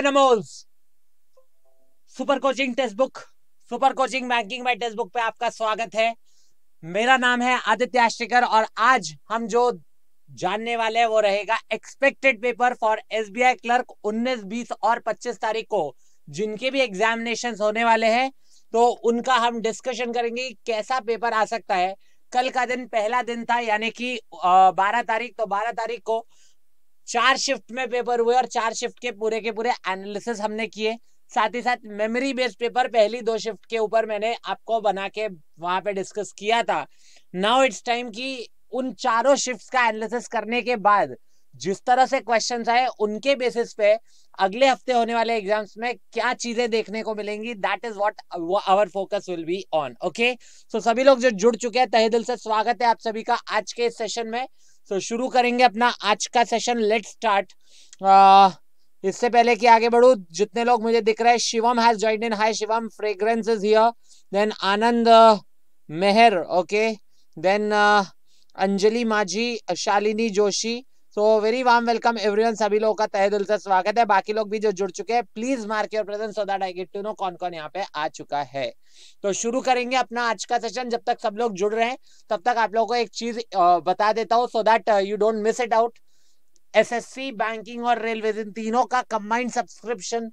Dynamos super coaching Testbook super coaching banking by Testbook पे आपका स्वागत है मेरा नाम है आदित्य आश्रिकर और आज हम जो जानने वाले हैं वो रहेगा expected paper for SBI clerk 19, 20 और 25 तारीख को जिनके भी एग्जामिनेशन होने वाले हैं तो उनका हम डिस्कशन करेंगे कैसा पेपर आ सकता है कल का दिन पहला दिन था यानी कि बारह तारीख तो बारह तारीख को चार शिफ्ट में पेपर हुए और चार शिफ्ट के पूरे के पूरे एनालिसिस हमने किए साथ ही साथ मेमोरी बेस्ड पेपर पहली दो शिफ्ट के ऊपर मैंने आपको बना के वहां पे डिस्कस किया था नाउ इट्स टाइम कि उन चारों शिफ्ट्स का एनालिसिस करने के बाद जिस तरह से क्वेश्चन आए उनके बेसिस पे अगले हफ्ते होने वाले एग्जाम्स में क्या चीजें देखने को मिलेंगी that is what our focus will be on okay so सभी लोग जो जुड़ चुके हैं तहे दिल से स्वागत है आप सभी का आज के सेशन में सो so, शुरू करेंगे अपना आज का सेशन लेट स्टार्ट इससे पहले कि आगे बढ़ू जितने लोग मुझे दिख रहे हैं Shivam has join in hi Shivam fragrance is here then Anand Mehar okay then uh, Anjali Majhi Shalini Joshi so very warm welcome everyone सभी लोगों का तहे दिल से स्वागत है बाकी लोग भी जो जुड़ चुके हैं please mark your presence so that I get to know कौन कौन यहाँ पे आ चुका है तो शुरू करेंगे अपना आज का सेशन जब तक सब लोग जुड़ रहे हैं तब तक आप लोगों को एक चीज बता देता हूँ so that you don't miss it out SSC banking और रेलवे इन तीनों का कंबाइंड सब्सक्रिप्शन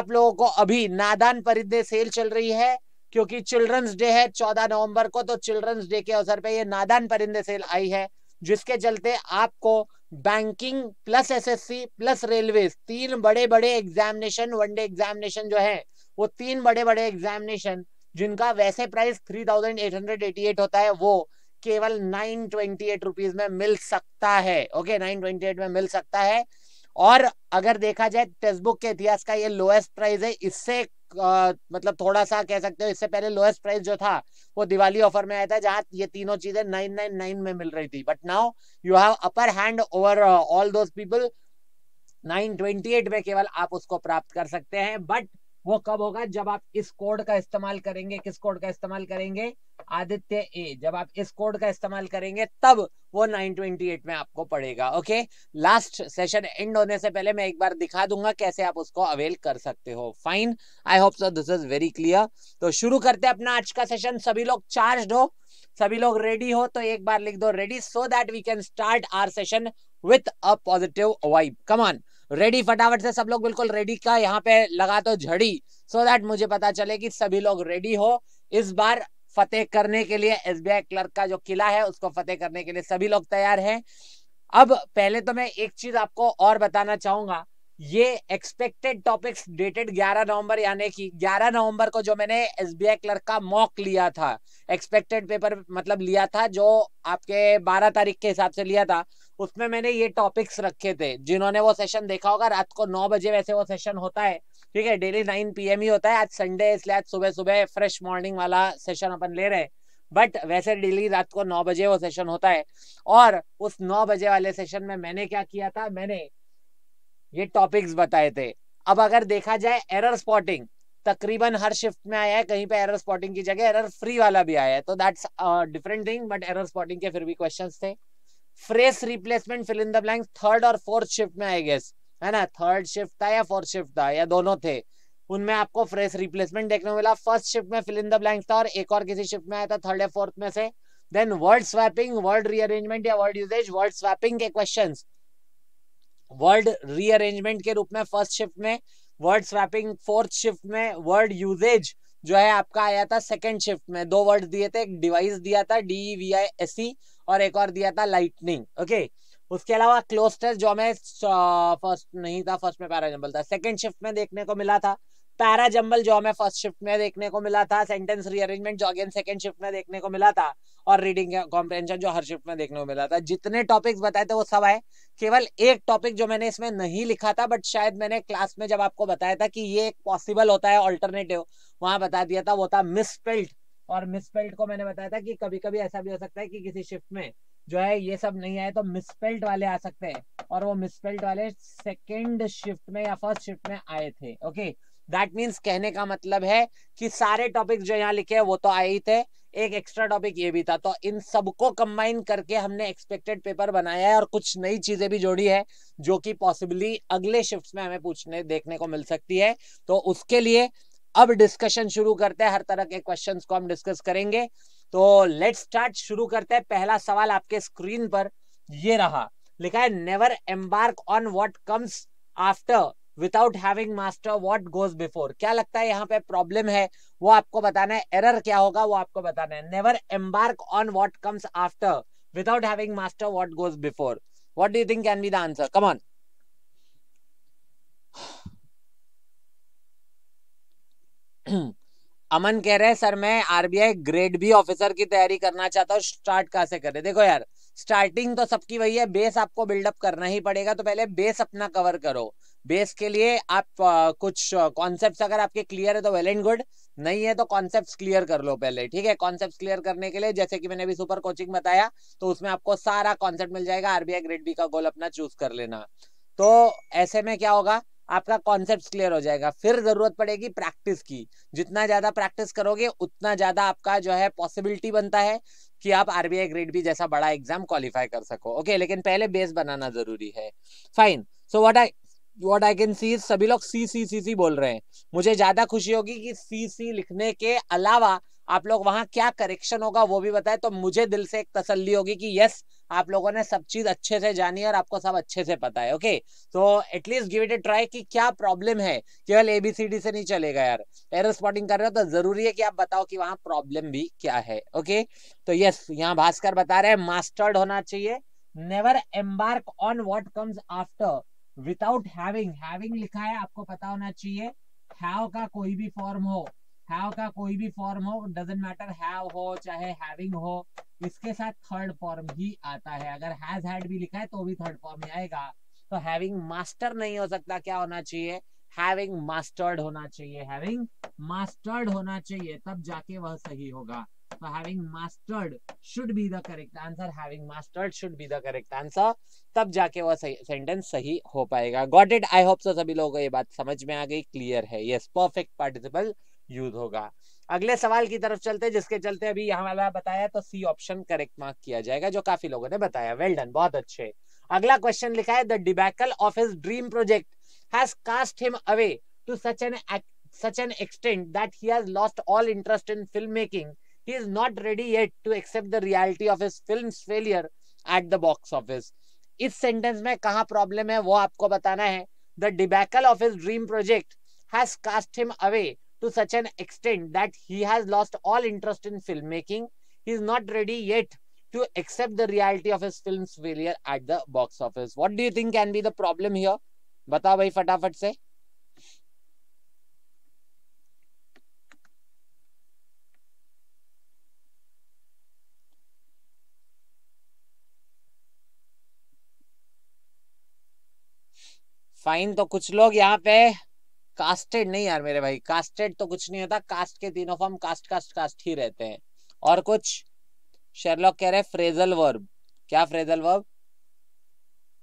आप लोगों को अभी नादान परिदे सेल चल रही है क्योंकि चिल्ड्रंस डे है चौदह नवंबर को तो चिल्ड्रंस डे के अवसर पे ये नादान परिंदे सेल आई है जिसके चलते आपको banking plus SSC plus railway तीन बड़े बड़े एग्जामिनेशन वनडे एग्जामिनेशन जो है वो तीन बड़े बड़े एग्जामिनेशन जिनका वैसे price three thousand eight hundred eighty eight होता है वो केवल नाइन ट्वेंटी एट रुपीज में मिल सकता है ओके नाइन ट्वेंटी एट में मिल सकता है और अगर देखा जाए टेक्सट बुक के इतिहास का ये लोएस्ट प्राइस है इससे आ, मतलब थोड़ा सा कह सकते हो इससे पहले लोएस्ट प्राइस जो था वो दिवाली ऑफर में आया था जहां ये तीनों चीजें नाइन नाइन नाइन में मिल रही थी but now you have upper hand over all those people 928 में केवल आप उसको प्राप्त कर सकते हैं बट वो कब होगा जब आप इस कोड का इस्तेमाल करेंगे किस कोड का इस्तेमाल करेंगे आदित्य ए जब आप इस कोड का इस्तेमाल करेंगे तब वो 928 में आपको पड़ेगा ओके लास्ट सेशन एंड होने से पहले मैं एक बार दिखा दूंगा कैसे आप उसको अवेल कर सकते हो fine I hope so this is very clear तो शुरू करते हैं अपना आज का सेशन सभी लोग चार्ज हो सभी लोग रेडी हो तो एक बार लिख दो ready so that we can start our session with a positive vibe come on ready फटाफट से सब लोग बिल्कुल रेडी का यहाँ पे लगा दो तो झड़ी सो so दैट मुझे पता चले कि सभी लोग रेडी हो इस बार फतेह करने के लिए एस क्लर्क का जो किला है उसको फतेह करने के लिए सभी लोग तैयार हैं अब पहले तो मैं एक चीज आपको और बताना चाहूंगा ये एक्सपेक्टेड टॉपिक्स डेटेड 11 नवंबर यानी कि 11 नवंबर को जो मैंने एस क्लर्क का मॉक लिया था एक्सपेक्टेड पेपर मतलब लिया था जो आपके 12 तारीख के हिसाब से लिया था उसमें मैंने ये टॉपिक्स रखे थे जिन्होंने वो सेशन देखा होगा रात को नौ बजे वैसे वो सेशन होता है ठीक है डेली नाइन पी ही होता है आज संडे इसलिए आज सुबह सुबह फ्रेश मॉर्निंग वाला सेशन अपन ले रहे हैं बट वैसे डेली रात को नौ बजे वो सेशन होता है और उस नौ बजे वाले सेशन में मैंने क्या किया था मैंने ये टॉपिक्स बताए थे अब अगर देखा जाए एरर स्पॉटिंग तकरीबन हर शिफ्ट में आया है कहीं पे एरर स्पॉटिंग की जगह एरर फ्री वाला भी आया है तो that's different thing but error spotting के फिर भी क्वेश्चंस थे fresh replacement fill in the blank third और फोर्थ शिफ्ट में आई गेस है ना थर्ड शिफ्ट था या फोर्थ शिफ्ट था या दोनों थे उनमें आपको फ्रेश रिप्लेसमेंट देखने को मिला फर्स्ट शिफ्ट में फिल इन द ब्लैंक था और एक और किसी शिफ्ट में आया था थर्ड या फोर्थ में से then word swapping word rearrangement या वर्ड यूजेज वर्ड स्वैपिंग के क्वेश्चन वर्ड रीअरेंजमेंट के रूप में फर्स्ट शिफ्ट में वर्ड स्वैपिंग फोर्थ शिफ्ट में वर्ड यूजेज जो है आपका आया था सेकेंड शिफ्ट में दो वर्ड दिए थे एक डिवाइस दिया था D V I S C और एक और दिया था लाइटनिंग ओके उसके अलावा टेस्ट जो हमें फर्स्ट uh, नहीं था फर्स्ट में पैरा जम्बल था सेकेंड शिफ्ट में देखने को मिला था पैरा जम्बल जो हमें फर्स्ट शिफ्ट में देखने को मिला था सेंटेंस रीअरेंजमेंट जो अगेन सेकंड शिफ्ट में देखने को मिला था और रीडिंग कॉम्प्रेंशन जो हर शिफ्ट में देखने को मिला था जितने टॉपिक्स बताए थे वो सब आए केवल एक टॉपिक जो मैंने इसमें नहीं लिखा था बट शायद मैंने क्लास में जब आपको बताया था कि ये एक पॉसिबल होता है ऑल्टरनेटिव वहां बता दिया था वो था मिसपेल्ड और मिसपेल्ट को मैंने बताया था कि कभी कभी ऐसा भी हो सकता है कि किसी शिफ्ट में जो है ये सब नहीं आए तो मिसपेल्ट वाले आ सकते हैं और वो मिसपेल्ट वाले सेकेंड शिफ्ट में या फर्स्ट शिफ्ट में आए थे ओके दैट मीन्स कहने का मतलब है कि सारे टॉपिक्स जो यहाँ लिखे हैं वो तो आए ही थे एक एक्स्ट्रा टॉपिक ये भी था तो इन सबको कंबाइन करके हमने एक्सपेक्टेड पेपर बनाया है और कुछ नई चीजें भी जोड़ी है जो कि पॉसिबली अगले शिफ्ट में हमें पूछने देखने को मिल सकती है तो उसके लिए अब डिस्कशन शुरू करते हैं हर तरह के क्वेश्चन को हम डिस्कस करेंगे तो लेट स्टार्ट शुरू करते हैं पहला सवाल आपके स्क्रीन पर ये रहा लिखा है never embark on what comes after without having master what goes before क्या लगता है यहाँ पे प्रॉब्लम है वो आपको बताना है एरर क्या होगा वो आपको बताना है never embark on what comes after without having master what goes before what do think can be the answer come on Aman कह रहे हैं सर मैं आरबीआई ग्रेड बी ऑफिसर की तैयारी करना चाहता हूँ स्टार्ट कहाँ से करें देखो यार स्टार्टिंग तो सबकी वही है बेस आपको बिल्डअप करना ही पड़ेगा तो पहले बेस अपना कवर करो बेस के लिए आप आ, कुछ कॉन्सेप्ट्स अगर आपके क्लियर है तो वेल एंड गुड नहीं है तो कॉन्सेप्ट्स क्लियर कर लो पहले ठीक है कॉन्सेप्ट्स क्लियर करने के लिए जैसे कि मैंने अभी सुपर कोचिंग बताया तो उसमें आपको सारा कॉन्सेप्ट मिल जाएगा आरबीआई ग्रेड बी का गोल अपना चूज कर लेना तो ऐसे में क्या होगा आपका कॉन्सेप्ट क्लियर हो जाएगा फिर जरूरत पड़ेगी प्रैक्टिस की जितना ज्यादा प्रैक्टिस करोगे उतना ज्यादा आपका जो है पॉसिबिलिटी बनता है कि आप आरबीआई ग्रेड भी जैसा बड़ा एग्जाम क्वालिफाई कर सको ओके okay, लेकिन पहले बेस बनाना जरूरी है fine so what I what I can see सभी लोग सी सी सी सी बोल रहे हैं मुझे ज्यादा खुशी होगी कि सी सी लिखने के अलावा आप लोग वहाँ क्या करेक्शन होगा वो भी बताए तो मुझे दिल से एक तसल्ली होगी कि यस आप लोगों ने सब चीज अच्छे से जानी है और आपको सब अच्छे से पता है ओके तो at least give it a try कि क्या प्रॉब्लम है केवल एबीसीडी से नहीं चलेगा यार एरर स्पॉटिंग कर रहे हो तो जरूरी है कि आप बताओ कि वहां प्रॉब्लम भी क्या है ओके तो यस यहाँ भास्कर बता रहे हैं मास्टर्ड होना चाहिए never embark on what comes after without having having लिखा है आपको पता होना चाहिए हैव का कोई भी फॉर्म हो हैव का कोई भी फॉर्म हो डजेंट मैटर हैव हो चाहे हैविंग हो इसके साथ थर्ड फॉर्म ही आता है अगर हैज हैड भी लिखा है तो भी थर्ड फॉर्म ही आएगा तो हैविंग मास्टर नहीं हो सकता क्या होना चाहिए हैविंग मास्टर्ड होना चाहिए हैविंग मास्टर्ड होना चाहिए तब जाके वह सही होगा तो having mastered should be the correct answer having mastered should be the correct answer तब जाके वह सही सेंटेंस सही हो पाएगा got it I hope so सभी लोगों को ये बात समझ में आ गई क्लियर है यस परफेक्ट पार्टिसिपल यूज होगा अगले सवाल की तरफ चलते हैं जिसके चलते अभी यहाँ वाला बताया तो सी ऑप्शन करेक्ट मार्क किया जाएगा जो काफी लोगों ने बताया वेल well डन बहुत अच्छे अगला क्वेश्चन लिखा है the debacle of his dream project has cast him away to such an such an extent that he has lost all interest in film making he is not ready yet to accept the reality of his film failure at the box office इस sentence में कहा problem है वो आपको बताना है the debacle of his dream project has cast him away to such an extent that he has lost all interest in filmmaking. He is not ready yet to accept the reality of his film's failure at the box office. What do you think can be the problem here? Bata bhai fatafat se. Fine तो कुछ लोग यहाँ पे casted नहीं यार मेरे भाई casted तो कुछ नहीं होता कास्ट के तीनों फॉर्म कास्ट कास्ट कास्ट ही रहते हैं और कुछ शेरलॉक कह रहे हैं फ्रेजल वर्ब क्या फ्रेजल वर्ब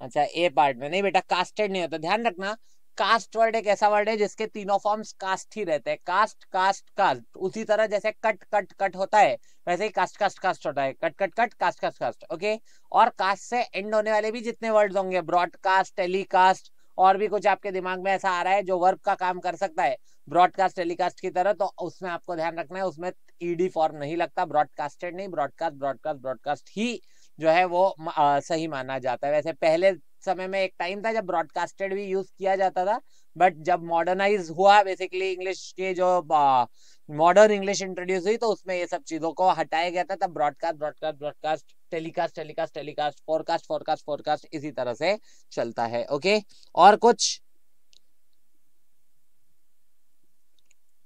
अच्छा ए पार्ट में नहीं बेटा कास्टेड नहीं होता ध्यान रखना कास्ट वर्ड एक ऐसा वर्ड है जिसके तीनों फॉर्म्स कास्ट ही रहते हैं कास्ट कास्ट कास्ट उसी तरह जैसे कट कट कट होता है वैसे ही कास्ट कास्ट कास्ट होता है cut cut cut cast cast cast okay और कास्ट से एंड होने वाले भी जितने वर्ड्स होंगे ब्रॉडकास्ट टेलीकास्ट और भी कुछ आपके दिमाग में ऐसा आ रहा है जो वर्क का काम कर सकता है ब्रॉडकास्ट टेलीकास्ट की तरह तो उसमें आपको ध्यान रखना है उसमें ईडी फॉर्म नहीं लगता ब्रॉडकास्टेड नहीं ब्रॉडकास्ट ब्रॉडकास्ट ब्रॉडकास्ट ही जो है वो आ, सही माना जाता है वैसे पहले समय में एक टाइम था जब ब्रॉडकास्टेड भी यूज किया जाता था बट जब मॉडर्नाइज हुआ बेसिकली इंग्लिश के जो मॉडर्न इंग्लिश इंट्रोड्यूस हुई तो उसमें ये सब चीजों को हटाया गया था तब broadcast broadcast broadcast telecast telecast telecast forecast forecast forecast इसी तरह से चलता है ओके और कुछ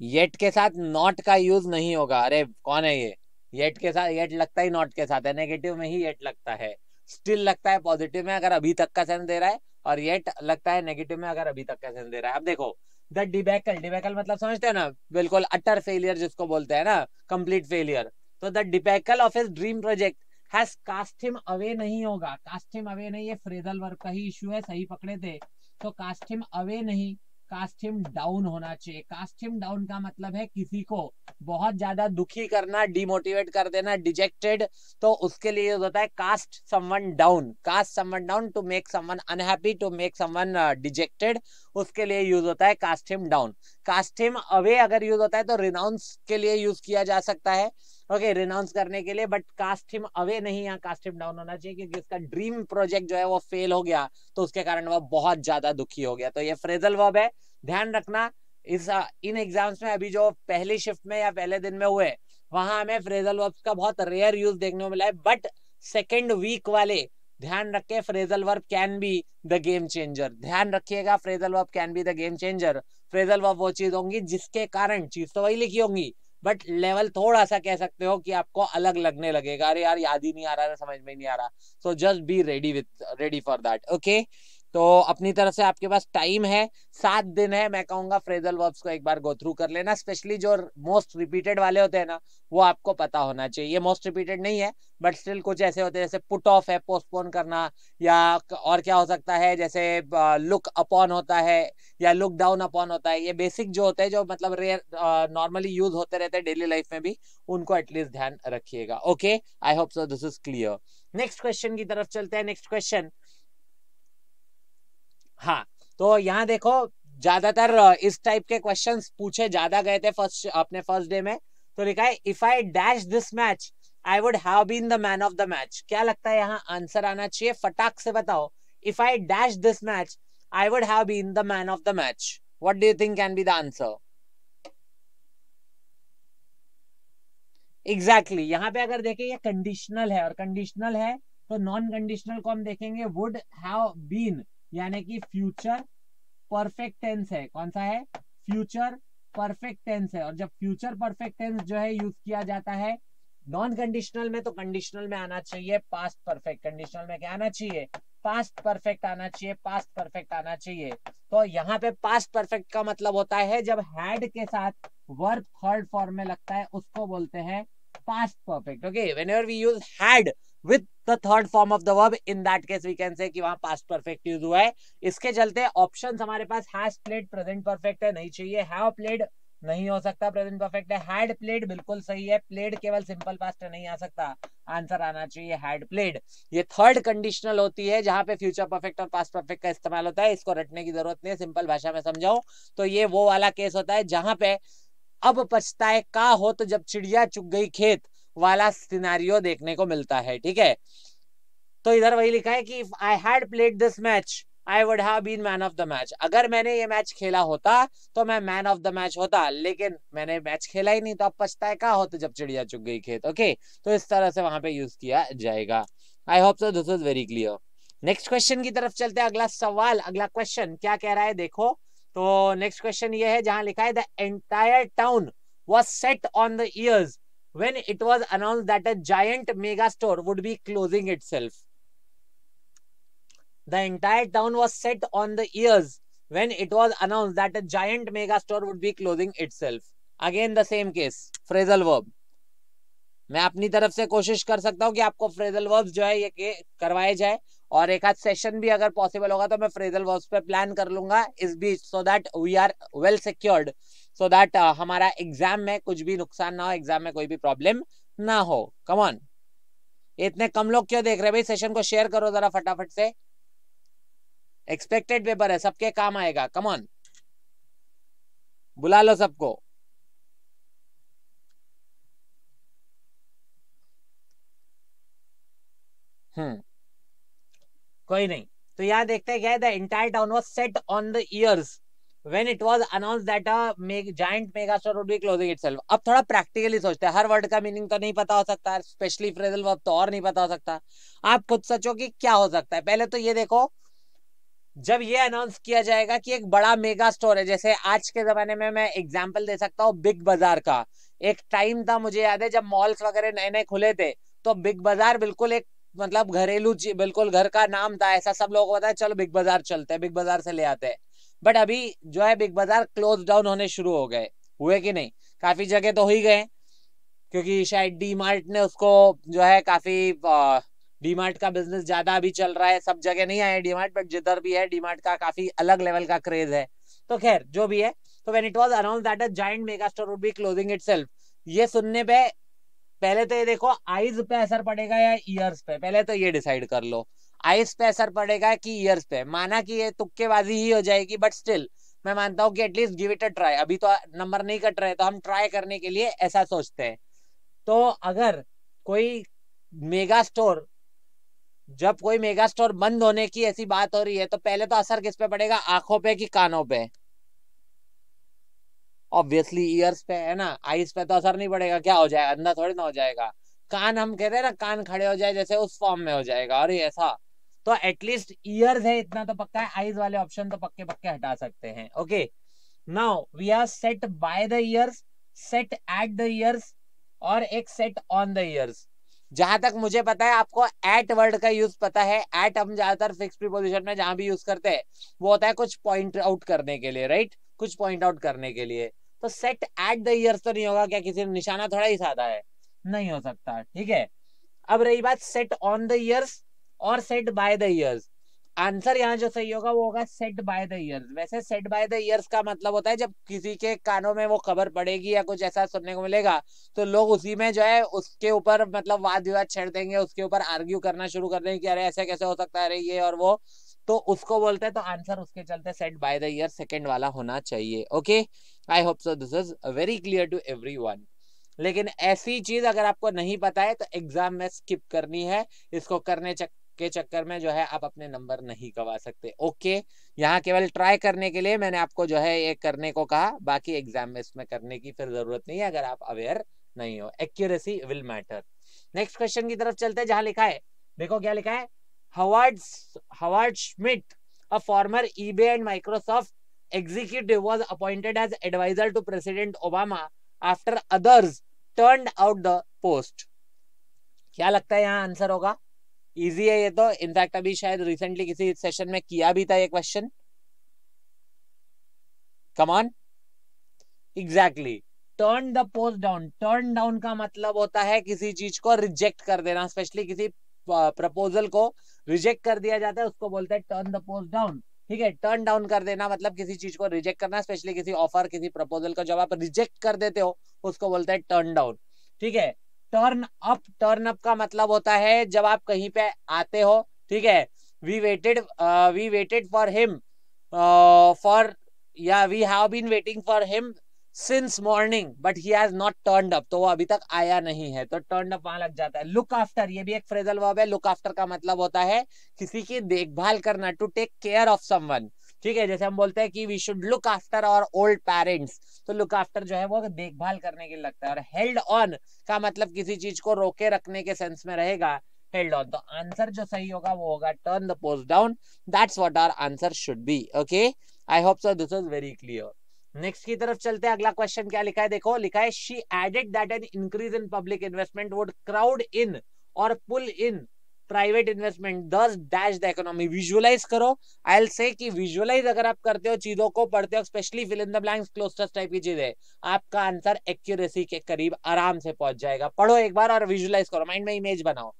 येट के साथ नॉट का यूज नहीं होगा अरे कौन है ये येट के साथ येट लगता ही नॉट के साथ है नेगेटिव में ही येट लगता है स्टिल लगता है पॉजिटिव में अगर अभी तक का सेंस दे रहा है और येट लगता है नेगेटिव में अगर अभी तक का सेंस दे रहा है अब देखो द डिबेकल डिबेकल मतलब समझते हो ना बिल्कुल अटर फेलियर जिसको बोलते हैं ना कंप्लीट फेलियर तो the debacle of his dream project has cast him away नहीं होगा कास्ट हिम अवे नहीं ये फ्रेजल वर्क का ही इशू है सही पकड़े थे तो कास्ट हिम अवे नहीं कास्ट हिम डाउन होना चाहिए कास्ट हिम डाउन का मतलब है किसी को बहुत ज्यादा दुखी करना डिमोटिवेट कर देना डिजेक्टेड तो उसके लिए यूज होता है cast someone down cast someone down to make someone unhappy to make someone dejected उसके लिए यूज होता है cast him down cast him away अगर यूज होता है तो रिनाउंस के लिए यूज किया जा सकता है ओके रिनाउंस करने के लिए बट कास्ट हिम अवे नहीं यहाँ कास्ट हिम डाउन होना चाहिए क्योंकि उसका ड्रीम प्रोजेक्ट जो है वो फेल हो गया तो उसके कारण वह बहुत ज्यादा दुखी हो गया तो ये फ्रेजल वर्ब है ध्यान रखना इस इन एग्जाम्स में अभी जो पहली शिफ्ट में या पहले दिन में हुए वहां हमें फ्रेजल वर्ब्स का बहुत रेयर यूज देखने को मिला है बट सेकेंड वीक वाले ध्यान रखे phrasal verb can be the game changer ध्यान रखिएगा phrasal verb can be the game changer phrasal verb वो चीज होंगी जिसके कारण चीज तो वही लिखी होंगी बट लेवल थोड़ा सा कह सकते हो कि आपको अलग लगने लगेगा अरे यार याद ही नहीं आ रहा समझ में नहीं आ रहा so just be ready with ready for that okay तो अपनी तरफ से आपके पास टाइम है सात दिन है मैं कहूंगा फ्रेजल वर्ब्स को एक बार गो थ्रू कर लेना स्पेशली जो मोस्ट रिपीटेड वाले होते हैं ना वो आपको पता होना चाहिए ये मोस्ट रिपीटेड नहीं है बट स्टिल कुछ ऐसे होते हैं जैसे पुट ऑफ है पोस्टपोन करना या और क्या हो सकता है जैसे लुक अपॉन होता है या लुक डाउन अपॉन होता है ये बेसिक जो होते हैं जो मतलब रेयर नॉर्मली यूज होते रहते हैं डेली लाइफ में भी उनको एटलीस्ट ध्यान रखिएगा okay I hope so this is clear next question की तरफ चलते हैं नेक्स्ट क्वेश्चन हाँ तो यहाँ देखो ज्यादातर इस टाइप के क्वेश्चन पूछे ज्यादा गए थे फर्स्ट अपने फर्स्ट डे में तो लिखा है if I dash this match I would have been the man of the match क्या लगता है यहाँ आंसर आना चाहिए फटाक से बताओ if I dash this match I would have been the man of the match what do you think can be the answer exactly यहाँ पे अगर देखें ये कंडीशनल है और कंडीशनल है तो नॉन कंडीशनल को हम देखेंगे वुड हैव बीन यानी कि फ्यूचर परफेक्ट टेंस है कौन सा है फ्यूचर परफेक्ट टेंस है और जब फ्यूचर परफेक्ट टेंस जो है यूज किया जाता है नॉन कंडीशनल में तो कंडीशनल में आना चाहिए पास्ट परफेक्ट कंडीशनल में क्या आना चाहिए पास्ट परफेक्ट आना चाहिए पास्ट परफेक्ट आना चाहिए तो यहाँ पे पास्ट परफेक्ट का मतलब होता है जब हैड के साथ वर्ब थर्ड फॉर्म में लगता है उसको बोलते हैं past perfect okay whenever we use had with the third form of the verb in that case we can say कि वहां पास्ट परफेक्ट यूज हुआ है इसके चलते ऑप्शन हमारे पास हैज प्लेड प्रेजेंट परफेक्ट है नहीं चाहिए हैव प्लेड नहीं हो सकता प्रेजेंट परफेक्ट है हैड प्लेड बिल्कुल सही है प्लेड केवल सिंपल पास्ट नहीं आ सकता आंसर आना चाहिए हैड प्लेड ये थर्ड कंडीशनल होती है जहां पे फ्यूचर परफेक्ट और पास्ट परफेक्ट का इस्तेमाल होता है इसको रटने की जरूरत नहीं है सिंपल भाषा में समझाऊं तो ये वो वाला केस होता है जहां पे अब पछताए का हो तो जब चिड़िया चुग गई खेत वाला सिनारियो देखने को मिलता है ठीक है तो इधर वही लिखा है कि I had played this match I would have been man of the match अगर मैंने ये मैच खेला होता तो मैं मैन ऑफ द मैच होता लेकिन मैंने मैच खेला ही नहीं तो अब पछताए कहा होते जब चिड़िया चुग गई खेत ओके तो इस तरह से वहां पे यूज किया जाएगा I hope so this is very clear next question की तरफ चलते हैं अगला सवाल अगला क्वेश्चन क्या कह रहा है देखो तो नेक्स्ट क्वेश्चन ये है जहां लिखा है the entire town was set on the ears when it was announced that a giant mega store would be closing itself. The entire town was set on the ears when it was announced that a giant mega store would be closing itself. Again the same case, phrasal verb. मैं अपनी तरफ से कोशिश कर सकता हूँ कि आपको फ्रेजल वर्ब्स जो है ये करवाए जाए और एक आध सेशन भी अगर पॉसिबल होगा तो मैं फ्रेजल वर्ब्स पे प्लान कर लूंगा इस बीच so that we are well secured so that uh, हमारा एग्जाम में कुछ भी नुकसान ना हो एग्जाम में कोई भी प्रॉब्लम ना हो कमॉन इतने कम लोग क्यों देख रहे भाई सेशन को शेयर करो जरा फटाफट से एक्सपेक्टेड पेपर है सबके काम आएगा कमॉन बुला लो सबको हम्म कोई नहीं तो यहां देखते हैं क्या the entire town was set on the ears when it was announced that a uh, meg, giant megastar would be closing itself अब थोड़ा प्रैक्टिकली सोचते हैं हर वर्ड का मीनिंग तो नहीं पता हो सकता स्पेशली फ्रेजल वर्ब तो और नहीं पता हो सकता आप खुद सोचो कि क्या हो सकता है पहले तो ये देखो जब ये अनाउंस किया जाएगा कि एक बड़ा मेगा स्टोर है जैसे आज के जमाने में मैं एग्जाम्पल दे सकता हूँ बिग बाजार का एक टाइम था मुझे याद है जब मॉल्स वगैरह नए नए खुले थे तो बिग बाजार बिल्कुल एक मतलब घरेलू बिल्कुल घर का नाम था ऐसा सब लोगों को पता है चलो बिग बाजार चलते हैं बिग बाजार से ले आते हैं बट अभी जो है बिग बाजार क्लोज डाउन होने शुरू हो गए हुए कि नहीं काफी जगह तो हो ही गए क्योंकि शायद डी मार्ट ने उसको जो है काफी डी मार्ट का बिजनेस ज्यादा अभी चल रहा है सब जगह नहीं आया डी मार्ट बट जिधर भी है डी मार्ट का काफी अलग लेवल का क्रेज है तो खैर जो भी है तो when it was announce that a giant mega store would be closing it ये सुनने पे पहले तो ये देखो आईज पे असर पड़ेगा या ईयर्स पे पहले तो ये डिसाइड कर लो आइस पे असर पड़ेगा कि ईयर्स पे माना कि ये तुक्केबाजी ही हो जाएगी बट स्टिल मैं मानता हूँ कि at least give it a try अभी तो नंबर नहीं कट रहे तो हम ट्राई करने के लिए ऐसा सोचते हैं तो अगर कोई मेगा स्टोर जब कोई मेगा स्टोर बंद होने की ऐसी बात हो रही है तो पहले तो असर किस पे पड़ेगा आंखों पे कि कानों पे ऑब्वियसली ईयर्स पे है ना आइस पे तो असर नहीं पड़ेगा क्या हो जाएगा अंधा थोड़ी ना हो जाएगा कान हम कहते हैं ना कान खड़े हो जाए जैसे उस फॉर्म में हो जाएगा अरे ऐसा तो एटलीस्ट ईयर्स है इतना तो पक्का है आईज वाले ऑप्शन तो पक्के पक्के हटा सकते हैं okay now we are set by the ears set at the ears और एक सेट ऑन द ईयर्स जहां तक मुझे पता है आपको एट वर्ड का यूज पता है एट हम ज्यादातर फिक्स प्रीपोजिशन में जहां भी यूज करते हैं वो होता है कुछ पॉइंट आउट करने के लिए राइट कुछ पॉइंट आउट करने के लिए तो सेट एट द ईयर्स तो नहीं होगा क्या किसी निशाना थोड़ा ही सादा है नहीं हो सकता ठीक है अब रही बात सेट ऑन द ईयर्स और set by the ears answer यहाँ जो सही होगा वो होगा सेट बाय द ईयर्स वैसे सेट बाय द ईयर्स का मतलब होता है जब किसी के कानों में वो खबर पड़ेगी या कुछ ऐसा सुनने को मिलेगा तो लोग उसी में जो है उसके ऊपर मतलब वाद विवाद छेड़ देंगे उसके ऊपर आर्ग्यू करना शुरू कर देंगे कि अरे ऐसा कैसे हो सकता है अरे ये और वो तो उसको बोलते हैं तो आंसर उसके चलते set by the ear second वाला होना चाहिए okay I hope so this is very clear to every लेकिन ऐसी चीज अगर आपको नहीं पता है तो एग्जाम में स्किप करनी है इसको करने चक के चक्कर में जो है आप अपने नंबर नहीं गवा सकते ओके यहाँ केवल ट्राई करने के लिए मैंने आपको जो है ये करने को कहा बाकी एग्जाम में इसमें करने की फिर जरूरत नहीं है अगर आप अवेयर नहीं हो accuracy will matter next question की तरफ चलते हैं जहां लिखा है देखो क्या लिखा है Howard Howard Smith a former eBay and Microsoft executive was appointed as adviser to President Obama after others turn out the post क्या लगता है यहाँ आंसर होगा इजी है ये तो इनफैक्ट अभी शायद रिसेंटली किसी सेशन में किया भी था ये question common exactly turn the post down turn down का मतलब होता है किसी चीज को रिजेक्ट कर देना स्पेशली किसी प्रपोजल को रिजेक्ट कर दिया जाता है उसको बोलते हैं टर्न द पोस्ट डाउन ठीक है टर्न डाउन कर देना मतलब किसी चीज को रिजेक्ट करना स्पेशली किसी ऑफर किसी प्रपोजल को जब आप रिजेक्ट कर देते हो उसको बोलते हैं टर्न डाउन ठीक है टर्न अप टर्न अप का मतलब होता है जब आप कहीं पे आते हो ठीक है we waited we waited for him for या we have been waiting for him since morning but he has not turn up तो वो अभी तक आया नहीं है तो टर्न अप वहां लग जाता है लुक आफ्टर ये भी एक फ्रेजल वर्ब है लुक आफ्टर का मतलब होता है किसी की देखभाल करना to take care of someone ठीक है जैसे हम बोलते हैं कि we should look after our old parents तो लुक आफ्टर जो है वो देखभाल करने के लगता है और हेल्ड ऑन का मतलब किसी चीज को रोके रखने के सेंस में रहेगा हेल्ड ऑन तो आंसर जो सही होगा वो होगा turn the post down that's what our answer should be okay I hope so this is very clear next की तरफ चलते हैं अगला क्वेश्चन क्या लिखा है देखो लिखा है she added that an increase in public investment would crowd in और pull in private investment thus dash the economy visualise करो आई एल से कि विजुअलाइज अगर आप करते हो चीजों को पढ़ते हो specially fill in the blanks cloze tests type की चीजें आपका आंसर एक्यूरेसी के करीब आराम से पहुंच जाएगा पढ़ो एक बार और विजुअलाइज करो माइंड में इमेज बनाओ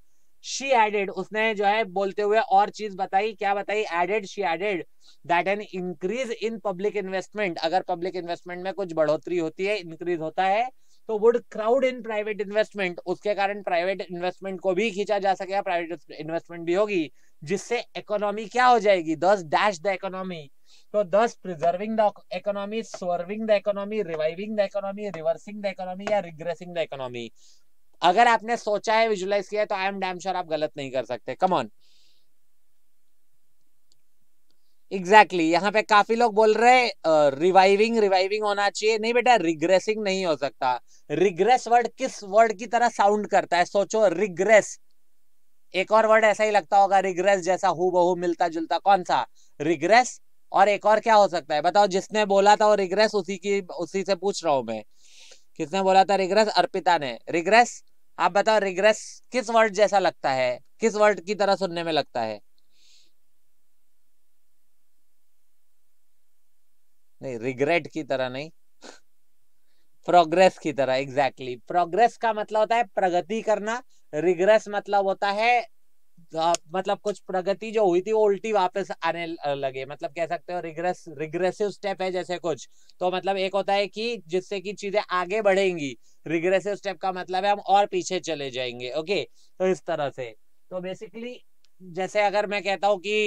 शी एडेड उसने जो है बोलते हुए और चीज बताई क्या बताई added she added that an increase in public investment अगर पब्लिक इन्वेस्टमेंट में कुछ बढ़ोतरी होती है इंक्रीज होता है तो would crowd in private investment उसके कारण प्राइवेट इन्वेस्टमेंट को भी खींचा जा सके प्राइवेट इन्वेस्टमेंट भी होगी जिससे इकोनॉमी क्या हो जाएगी दस डैश द इकोनॉमी तो thus preserving the economy serving the economy reviving the economy reversing the economy या रिग्रेसिंग द इकोनॉमी अगर आपने सोचा है विजुलाइज किया है तो आई एम डैम श्योर आप गलत नहीं कर सकते कमॉन एग्जैक्टली exactly. यहाँ पे काफी लोग बोल रहे हैं रिवाइविंग रिवाइविंग होना चाहिए नहीं बेटा रिग्रेसिंग नहीं हो सकता रिग्रेस वर्ड किस वर्ड की तरह साउंड करता है सोचो रिग्रेस एक और वर्ड ऐसा ही लगता होगा रिग्रेस जैसा हु बहु मिलता जुलता कौन सा रिग्रेस और एक और क्या हो सकता है बताओ जिसने बोला था वो रिग्रेस उसी की उसी से पूछ रहा हूं मैं किसने बोला था रिग्रेस अर्पिता ने रिग्रेस आप बताओ रिग्रेस किस वर्ड जैसा लगता है किस वर्ड की तरह सुनने में लगता है नहीं रिग्रेट की तरह नहीं प्रोग्रेस की तरह एग्जैक्टली exactly. प्रोग्रेस का मतलब होता है प्रगति करना रिग्रेस मतलब होता है मतलब कुछ प्रगति जो हुई थी वो उल्टी वापस आने लगे मतलब कह सकते हो रिग्रेस रिग्रेसिव स्टेप है जैसे कुछ तो मतलब एक होता है कि जिससे कि चीजें आगे बढ़ेंगी रिग्रेसिव स्टेप का मतलब है हम और पीछे चले जाएंगे ओके तो इस तरह से तो बेसिकली जैसे अगर मैं कहता हूँ कि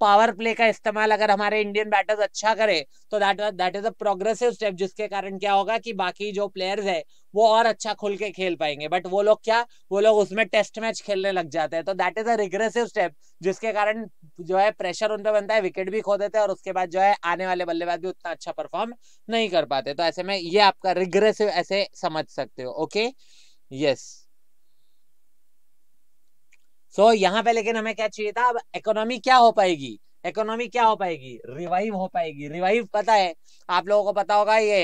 पावर प्ले का इस्तेमाल अगर हमारे इंडियन बैटर्स अच्छा करे तो that that is a progressive step जिसके कारण क्या होगा कि बाकी जो प्लेयर्स है वो और अच्छा खुल के खेल पाएंगे बट वो लोग क्या वो लोग उसमें टेस्ट मैच खेलने लग जाते हैं तो that is a regressive step जिसके कारण जो है प्रेशर उन पर बनता है विकेट भी खो देते हैं और उसके बाद जो है आने वाले बल्लेबाज भी उतना अच्छा परफॉर्म नहीं कर पाते तो ऐसे में ये आपका रिग्रेसिव ऐसे समझ सकते हो ओके यस सो so, यहाँ पे लेकिन हमें क्या चाहिए था अब इकोनॉमी क्या हो पाएगी इकोनॉमी क्या हो पाएगी रिवाइव हो पाएगी रिवाइव पता है आप लोगों को पता होगा ये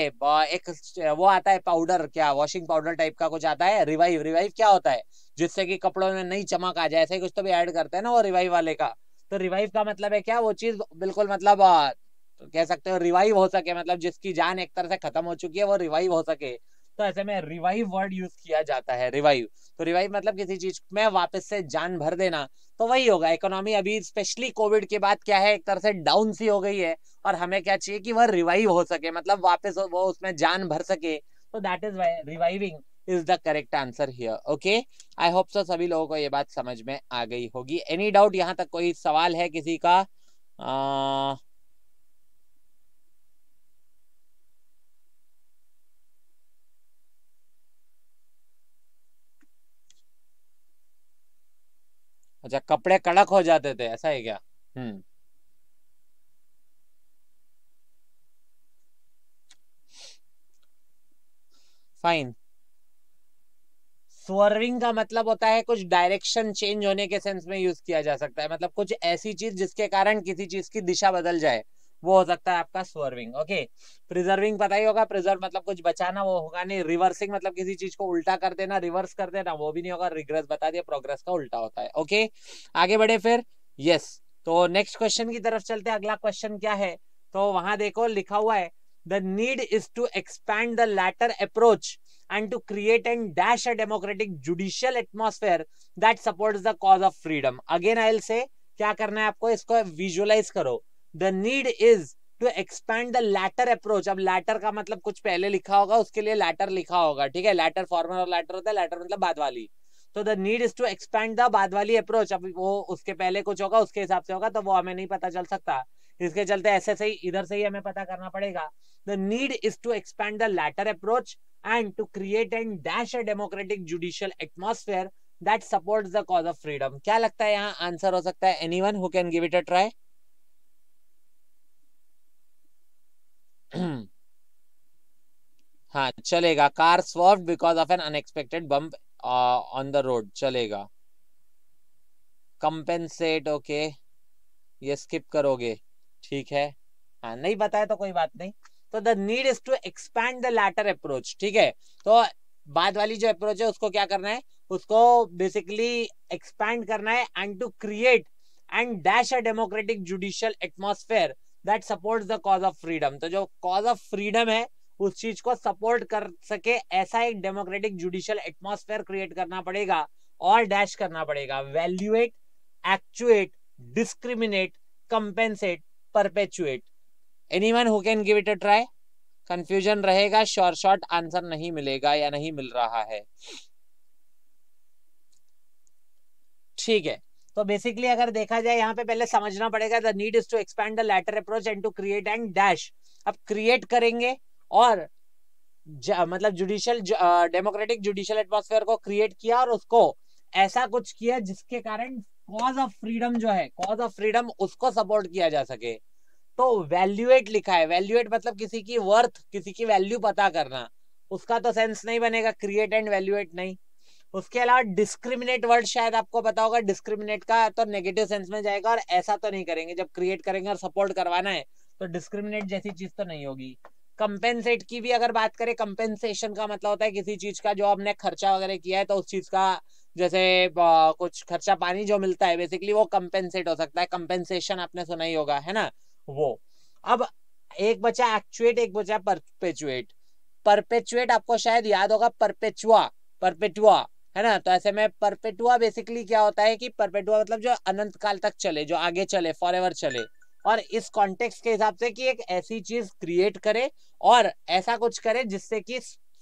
एक वो आता है पाउडर क्या वॉशिंग पाउडर टाइप का कुछ आता है रिवाइव रिवाइव क्या होता है जिससे कि कपड़ों में नई चमक आ जाए ऐसे कुछ तो भी ऐड करते हैं ना वो रिवाइव वाले का तो रिवाइव का मतलब है क्या वो चीज बिल्कुल मतलब तो कह सकते हो रिवाइव हो सके मतलब जिसकी जान एक तरह से खत्म हो चुकी है वो रिवाइव हो सके तो ऐसे में रिवाइव वर्ड यूज किया जाता है रिवाइव तो रिवाइव मतलब किसी चीज में वापस से जान भर देना तो वही होगा इकोनॉमी अभी स्पेशली कोविड के बाद क्या है एक तरह से डाउन सी हो गई है और हमें क्या चाहिए कि वह रिवाइव हो सके मतलब वापस वो उसमें जान भर सके तो that is reviving is the correct answer here okay I hope so सभी लोगों को ये बात समझ में आ गई होगी एनी डाउट यहाँ तक कोई सवाल है किसी का आ... अच्छा कपड़े कड़क हो जाते थे ऐसा है क्या हम्म फाइन स्वर्विंग का मतलब होता है कुछ डायरेक्शन चेंज होने के सेंस में यूज किया जा सकता है मतलब कुछ ऐसी चीज जिसके कारण किसी चीज की दिशा बदल जाए वो हो सकता है आपका स्वर्विंग ओके प्रिजर्विंग पता ही होगा प्रिजर्व मतलब कुछ बचाना वो होगा नहीं रिवर्सिंग मतलब किसी चीज को उल्टा कर देना रिवर्स कर देना वो भी नहीं होगा रिग्रेस बता दिया प्रोग्रेस का उल्टा होता है ओके आगे बढ़े फिर यस तो नेक्स्ट क्वेश्चन की तरफ चलते हैं अगला क्वेश्चन क्या है तो वहां देखो लिखा हुआ है the need is to expand the latter approach and to create and dash a democratic judicial judicial that that the cause of freedom again I i'll say क्या करना है आपको इसको विजुअलाइज करो the need is to expand the latter approach अब latter का मतलब कुछ पहले लिखा होगा उसके लिए लैटर लिखा होगा ठीक है लैटर फॉर्मर और लैटर होता है लैटर मतलब बाद वाली तो the need is to expand the बाद वाली अप्रोच अब वो उसके पहले कुछ होगा उसके हिसाब से होगा तो वो हमें नहीं पता चल सकता इसके चलते ऐसे से ही इधर से ही हमें पता करना पड़ेगा the need is to expand the latter approach and to create and dash a democratic judicial atmosphere that supports the cause of freedom क्या लगता है यहाँ आंसर हो सकता है anyone who can give it a try हाँ चलेगा car swerve because of an unexpected bump on the road चलेगा कंपेंसेट ओके ये स्किप करोगे ठीक है हाँ नहीं बताया तो कोई बात नहीं तो the need is to expand the latter approach ठीक है तो बाद वाली जो अप्रोच है उसको क्या करना है उसको बेसिकली एक्सपैंड करना है and to create and dash a democratic judicial atmosphere that support the cause of freedom तो जो कॉज ऑफ फ्रीडम है उस चीज को सपोर्ट कर सके ऐसा एक डेमोक्रेटिक जुडिशियल एटमोसफेयर क्रिएट करना पड़ेगा और डैश करना पड़ेगा valuate actuate discriminate compensate perpetuate anyone who can give it a try confusion रहेगा शॉर्ट शॉर्ट आंसर नहीं मिलेगा या नहीं मिल रहा है ठीक है तो बेसिकली अगर देखा जाए यहाँ पे पहले समझना पड़ेगा the need is to expand the letter approach and to create and dash अब क्रिएट करेंगे और मतलब जुडिशियल डेमोक्रेटिक जुडिशियल एटमोसफेयर को क्रिएट किया और उसको ऐसा कुछ किया जिसके कारण कॉज ऑफ फ्रीडम जो है कॉज ऑफ फ्रीडम उसको सपोर्ट किया जा सके तो वैल्यूएट लिखा है वैल्यूएट मतलब किसी की वर्थ किसी की वैल्यू पता करना उसका तो सेंस नहीं बनेगा क्रिएट एंड वैल्यूएट नहीं उसके अलावा डिस्क्रिमिनेट वर्ड शायद आपको पता होगा डिस्क्रिमिनेट का तो नेगेटिव सेंस में जाएगा और ऐसा तो नहीं करेंगे जब क्रिएट करेंगे और सपोर्ट करवाना है तो डिस्क्रिमिनेट जैसी चीज तो नहीं होगी कंपेंसेट की भी अगर बात करें कंपेंसेशन का मतलब होता है किसी चीज का जो आपने खर्चा वगैरह किया है तो उस चीज का जैसे कुछ खर्चा पानी जो मिलता है बेसिकली वो कंपेंसेट हो सकता है कंपेंसेशन आपने सुना ही होगा है ना वो अब एक बचा एक्चुएट एक बचा परपेचुएट परपेचुएट आपको शायद याद होगा परपेचुआ परपेचुआ है ना तो ऐसे में परपेटुआ बेसिकली क्या होता है कि परपेटुआ मतलब जो अनंत काल तक चले जो आगे चले फॉर चले और इस कॉन्टेक्स्ट के हिसाब से कि एक ऐसी चीज क्रिएट करे और ऐसा कुछ करे जिससे कि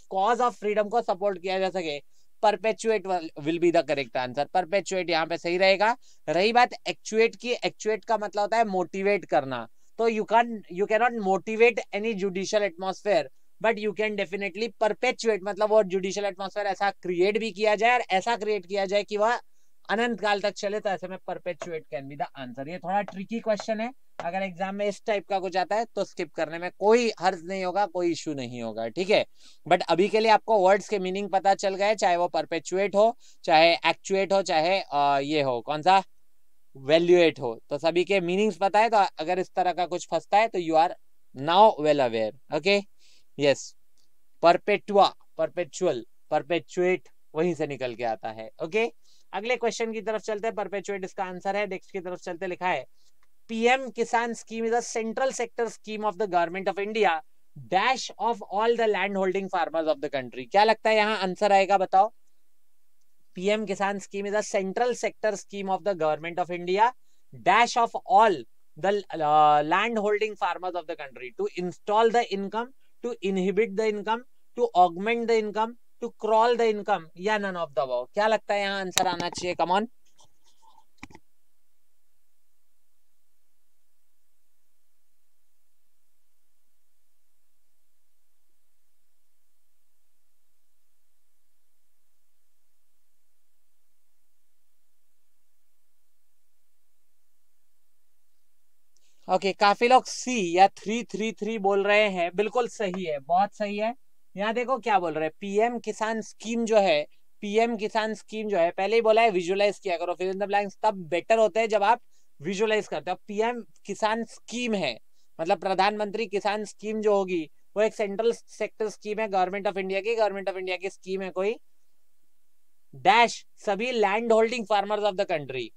कॉज ऑफ फ्रीडम को सपोर्ट किया जा सके perpetuate will be the correct answer perpetuate यहाँ पे सही रहेगा रही बात एक्चुएट की एक्चुएट का मतलब होता है मोटिवेट करना तो you can you cannot motivate any judicial atmosphere but you can definitely perpetuate मतलब और जुडिशियल एटमोसफेयर ऐसा क्रिएट भी किया जाए और ऐसा क्रिएट किया जाए कि वह अनंत काल तक चले तो ऐसे में perpetuate can be the answer ये थोड़ा ट्रिकी क्वेश्चन है अगर एग्जाम में इस टाइप का कुछ आता है तो स्किप करने में कोई हर्ज नहीं होगा कोई इश्यू नहीं होगा ठीक है बट अभी के लिए आपको वर्ड्स के मीनिंग पता चल गए चाहे वो परपेचुएट हो चाहे एक्चुएट हो चाहे आ, ये हो कौन सा वैल्यूएट हो तो सभी के मीनिंग्स पता है तो अगर इस तरह का कुछ फंसता है तो you are now well aware okay yes perpetua perpetual perpetuate वहीं से निकल के आता है ओके अगले क्वेश्चन की तरफ चलते हैं परपेचुएट इसका आंसर है नेक्स्ट की तरफ चलते लिखा है PM Kisan scheme is a central sector scheme of the government of India dash of all the land holding farmers of the country क्या लगता है यहाँ आंसर आएगा बताओ PM Kisan scheme is a central sector scheme of the government of India dash of all the land holding farmers of the country to install the income to inhibit the income to augment the income to crawl the income या none of the above क्या लगता है यहाँ answer आना चाहिए come on okay काफी लोग सी या थ्री थ्री थ्री बोल रहे हैं बिल्कुल सही है बहुत सही है यहाँ देखो क्या बोल रहे हैं पीएम किसान स्कीम जो है पीएम किसान स्कीम जो है पहले ही बोला है विजुअलाइज किया करो फिल इन द ब्लैंक्स तब बेटर होते हैं जब आप विजुअलाइज करते हो पीएम किसान स्कीम है मतलब प्रधानमंत्री किसान स्कीम जो होगी वो एक सेंट्रल सेक्टर स्कीम है गवर्नमेंट ऑफ इंडिया की गवर्नमेंट ऑफ इंडिया की स्कीम है कोई डैश सभी land holding farmers of the country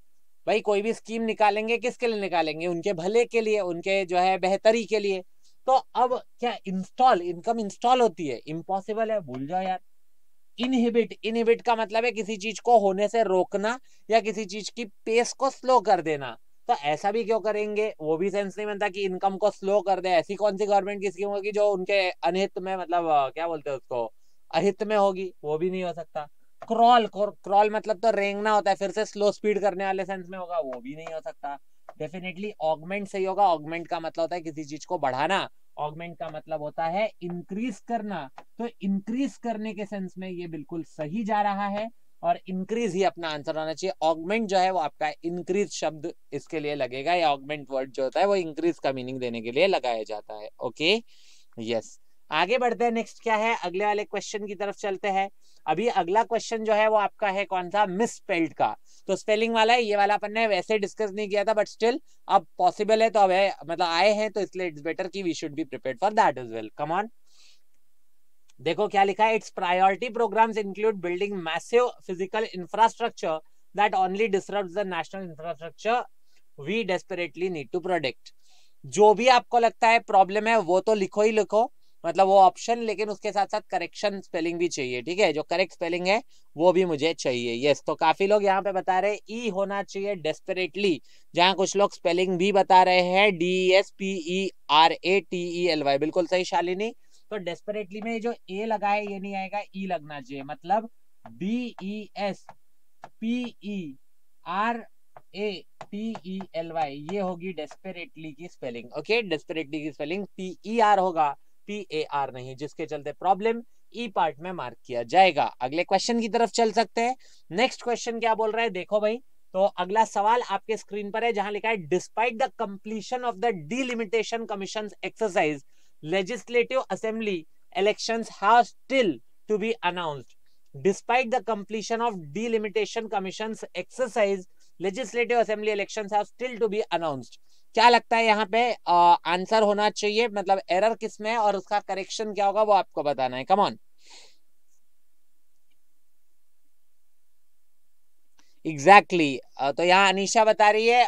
भाई कोई भी स्कीम निकालेंगे किसके लिए निकालेंगे उनके भले के लिए उनके जो है बेहतरी के लिए तो अब क्या इंस्टॉल इनकम इंस्टॉल होती है इम्पॉसिबल है भूल जाओ यार इनहिबिट इनहिबिट का मतलब है किसी चीज को होने से रोकना या किसी चीज की पेस को स्लो कर देना तो ऐसा भी क्यों करेंगे वो भी सेंस नहीं बनता कि इनकम को स्लो कर दे ऐसी कौन सी गवर्नमेंट की स्कीम होगी जो उनके अनहित में मतलब क्या बोलते हैं उसको अहित में होगी वो भी नहीं हो सकता क्रॉल क्रॉल मतलब तो रेंगना होता है फिर से स्लो स्पीड करने वाले सेंस में होगा वो भी नहीं हो सकता डेफिनेटली ऑगमेंट सही होगा ऑगमेंट का मतलब होता है किसी चीज को बढ़ाना ऑगमेंट का मतलब होता है इंक्रीज करना तो इंक्रीज करने के सेंस में ये बिल्कुल सही जा रहा है और इंक्रीज ही अपना आंसर होना चाहिए ऑगमेंट जो है वो आपका इंक्रीज शब्द इसके लिए लगेगा या ऑगमेंट वर्ड जो होता है वो इंक्रीज का मीनिंग देने के लिए लगाया जाता है ओके यस yes. आगे बढ़ते हैं नेक्स्ट क्या है अगले वाले क्वेश्चन की तरफ चलते हैं अभी अगला क्वेश्चन जो है वो आपका है कौन सा मिस स्पेल्ड का तो स्पेलिंग वाला है ये वाला अपन ने वैसे डिस्कस नहीं किया था बट स्टिल अब पॉसिबल है तो अब मतलब आए हैं तो इसलिए इट्स बेटर की we should be prepare for that is well come on देखो क्या लिखा है it's priority programmes include building massive physical infrastructure that only disturbs the national infrastructure we desperately need to protect जो भी आपको लगता है प्रॉब्लम है वो तो लिखो ही लिखो मतलब वो ऑप्शन लेकिन उसके साथ साथ करेक्शन स्पेलिंग भी चाहिए ठीक है जो करेक्ट स्पेलिंग है वो भी मुझे चाहिए यस तो काफी लोग यहाँ पे बता रहे ई होना चाहिए डेस्परेटली जहाँ कुछ लोग स्पेलिंग भी बता रहे हैं D S P E R A T E L Y बिल्कुल सही शालिनी तो डेस्परेटली में जो ए लगा है ये नहीं आएगा ई e लगना चाहिए मतलब D E S P E R A T E L Y ये होगी डेस्परेटली की स्पेलिंग ओके डेस्परेटली की स्पेलिंग पी ई आर होगा पी ए आर नहीं जिसके चलते प्रॉब्लम ई पार्ट में मार्क किया जाएगा अगले क्वेश्चन की तरफ चल सकते हैं नेक्स्ट क्वेश्चन क्या बोल रहा है देखो भाई तो अगला सवाल आपके स्क्रीन पर है जहां लिखा है despite the completion of the delimitation commission exercise legislative assembly election have still to be announced despite the completion of delimitation commission exercise legislative assembly election have still to be announced क्या लगता है यहाँ पे answer होना चाहिए मतलब error किस में है और उसका करेक्शन क्या होगा वो आपको बताना है कमॉन एग्जैक्टली exactly. तो यहाँ अनिशा बता रही है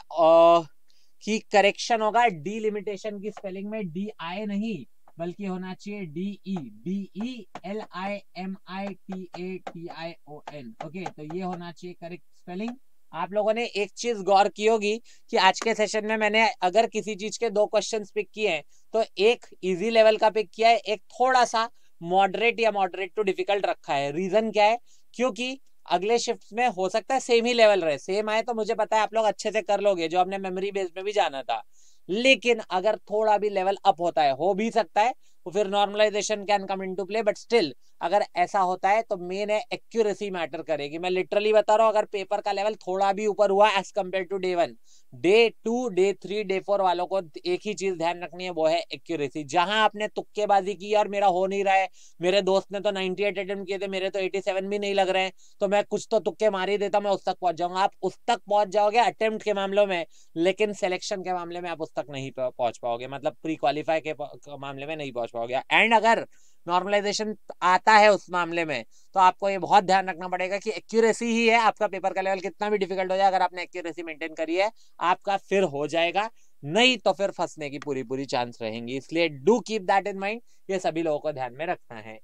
कि करेक्शन होगा डी लिमिटेशन की स्पेलिंग में डी आई नहीं बल्कि होना चाहिए D E D E L I M I T A T I O N okay तो ये होना चाहिए करेक्ट स्पेलिंग आप लोगों ने एक चीज गौर की होगी कि आज के सेशन में मैंने अगर किसी चीज के दो क्वेश्चन पिक किए हैं तो एक इजी लेवल का पिक किया है एक थोड़ा सा मॉडरेट या मॉडरेट टू डिफिकल्ट रखा है रीजन क्या है क्योंकि अगले शिफ्ट में हो सकता है सेम ही लेवल रहे सेम आए तो मुझे पता है आप लोग अच्छे से कर लोगे जो हमने मेमोरी बेस में भी जाना था लेकिन अगर थोड़ा भी लेवल अप होता है हो भी सकता है वो तो फिर normalisation can come to play but still अगर ऐसा होता है तो मेन है एक्यूरेसी मैटर करेगी मैं लिटरली बता रहा हूँ अगर पेपर का लेवल थोड़ा भी ऊपर हुआ as compare to day one day two day three day four वालों को एक ही चीज ध्यान रखनी है वो है एक्यूरेसी जहां आपने तुक्केबाजी की और मेरा हो नहीं रहा है मेरे दोस्त ने तो नाइनटी एट अटेम्प्ट किए थे मेरे तो एटी सेवन भी नहीं लग रहे हैं तो मैं कुछ तो तुक्के मार ही देता मैं उस तक पहुंच जाऊंगा आप उस तक पहुंच जाओगे अटेम्प्ट के मामलों में लेकिन सिलेक्शन के मामले में आप उस तक नहीं पहुंच पाओगे मतलब प्री क्वालिफाई के मामले में नहीं पहुंच समझ पाओगे एंड अगर नॉर्मलाइजेशन आता है उस मामले में तो आपको ये बहुत ध्यान रखना पड़ेगा कि एक्यूरेसी ही है आपका पेपर का लेवल कितना भी डिफिकल्ट हो जाए अगर आपने एक्यूरेसी मेंटेन करी है आपका फिर हो जाएगा नहीं तो फिर फंसने की पूरी पूरी चांस रहेंगी इसलिए do keep that in mind ये सभी लोगों को ध्यान में रखना है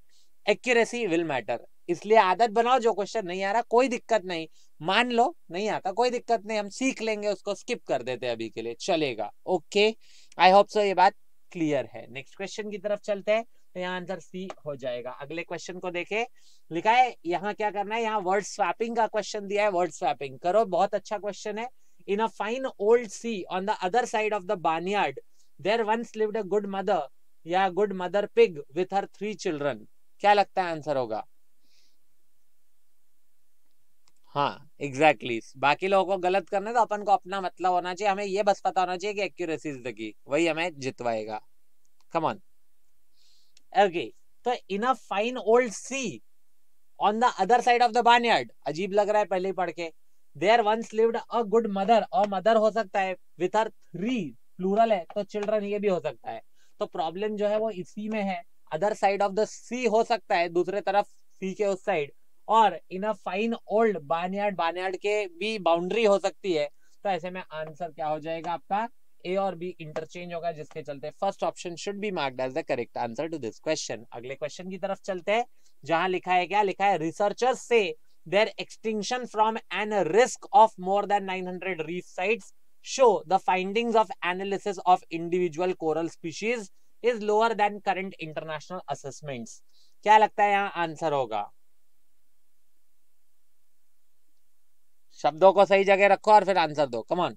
एक्यूरेसी विल मैटर इसलिए आदत बनाओ जो क्वेश्चन नहीं आ रहा कोई दिक्कत नहीं मान लो नहीं आता कोई दिक्कत नहीं हम सीख लेंगे उसको स्किप कर देते अभी के लिए चलेगा ओके आई होप सो ये बात क्लियर है नेक्स्ट क्वेश्चन की तरफ चलते हैं तो यहाँ आंसर सी हो जाएगा अगले क्वेश्चन को देखें लिखा है यहाँ क्या करना है यहाँ वर्ड स्वैपिंग का क्वेश्चन दिया है वर्ड स्वैपिंग करो बहुत अच्छा क्वेश्चन है in a fine old sea on the other side of the barnyard there once lived a good mother या good mother pig with her three children क्या लगता है आंसर होगा हाँ एग्जैक्टली exactly. बाकी लोगों को गलत करने तो अपन को अपना मतलब होना चाहिए हमें ये बस पता होना चाहिए कि एक्यूरेसी इज द की वही हमें जितवाएगा कम ऑन ओके तो in a fine old sea on the other side of the barnyard अजीब लग रहा है पहले ही पढ़ के there once lived a good mother और मदर हो सकता है विद हर थ्री प्लूरल है तो चिल्ड्रन ये भी हो सकता है तो प्रॉब्लम जो है वो इसी में है other side of the sea हो सकता है दूसरे तरफ सी के उस साइड और इन अ फाइन ओल्ड बानयार्ड बानयार्ड के भी बाउंड्री हो सकती है तो ऐसे में आंसर क्या हो जाएगा आपका ए और बी इंटरचेंज होगा जिसके चलते first option should be marked as the correct answer to this question अगले क्वेश्चन की तरफ चलते हैं जहां लिखा है क्या लिखा है researchers say their extinction from an risk of more than 900 reef sites show the findings of analysis of individual coral species is lower than current international assessments क्या लगता है यहां आंसर होगा शब्दों को सही जगह रखो और फिर आंसर दो कमॉन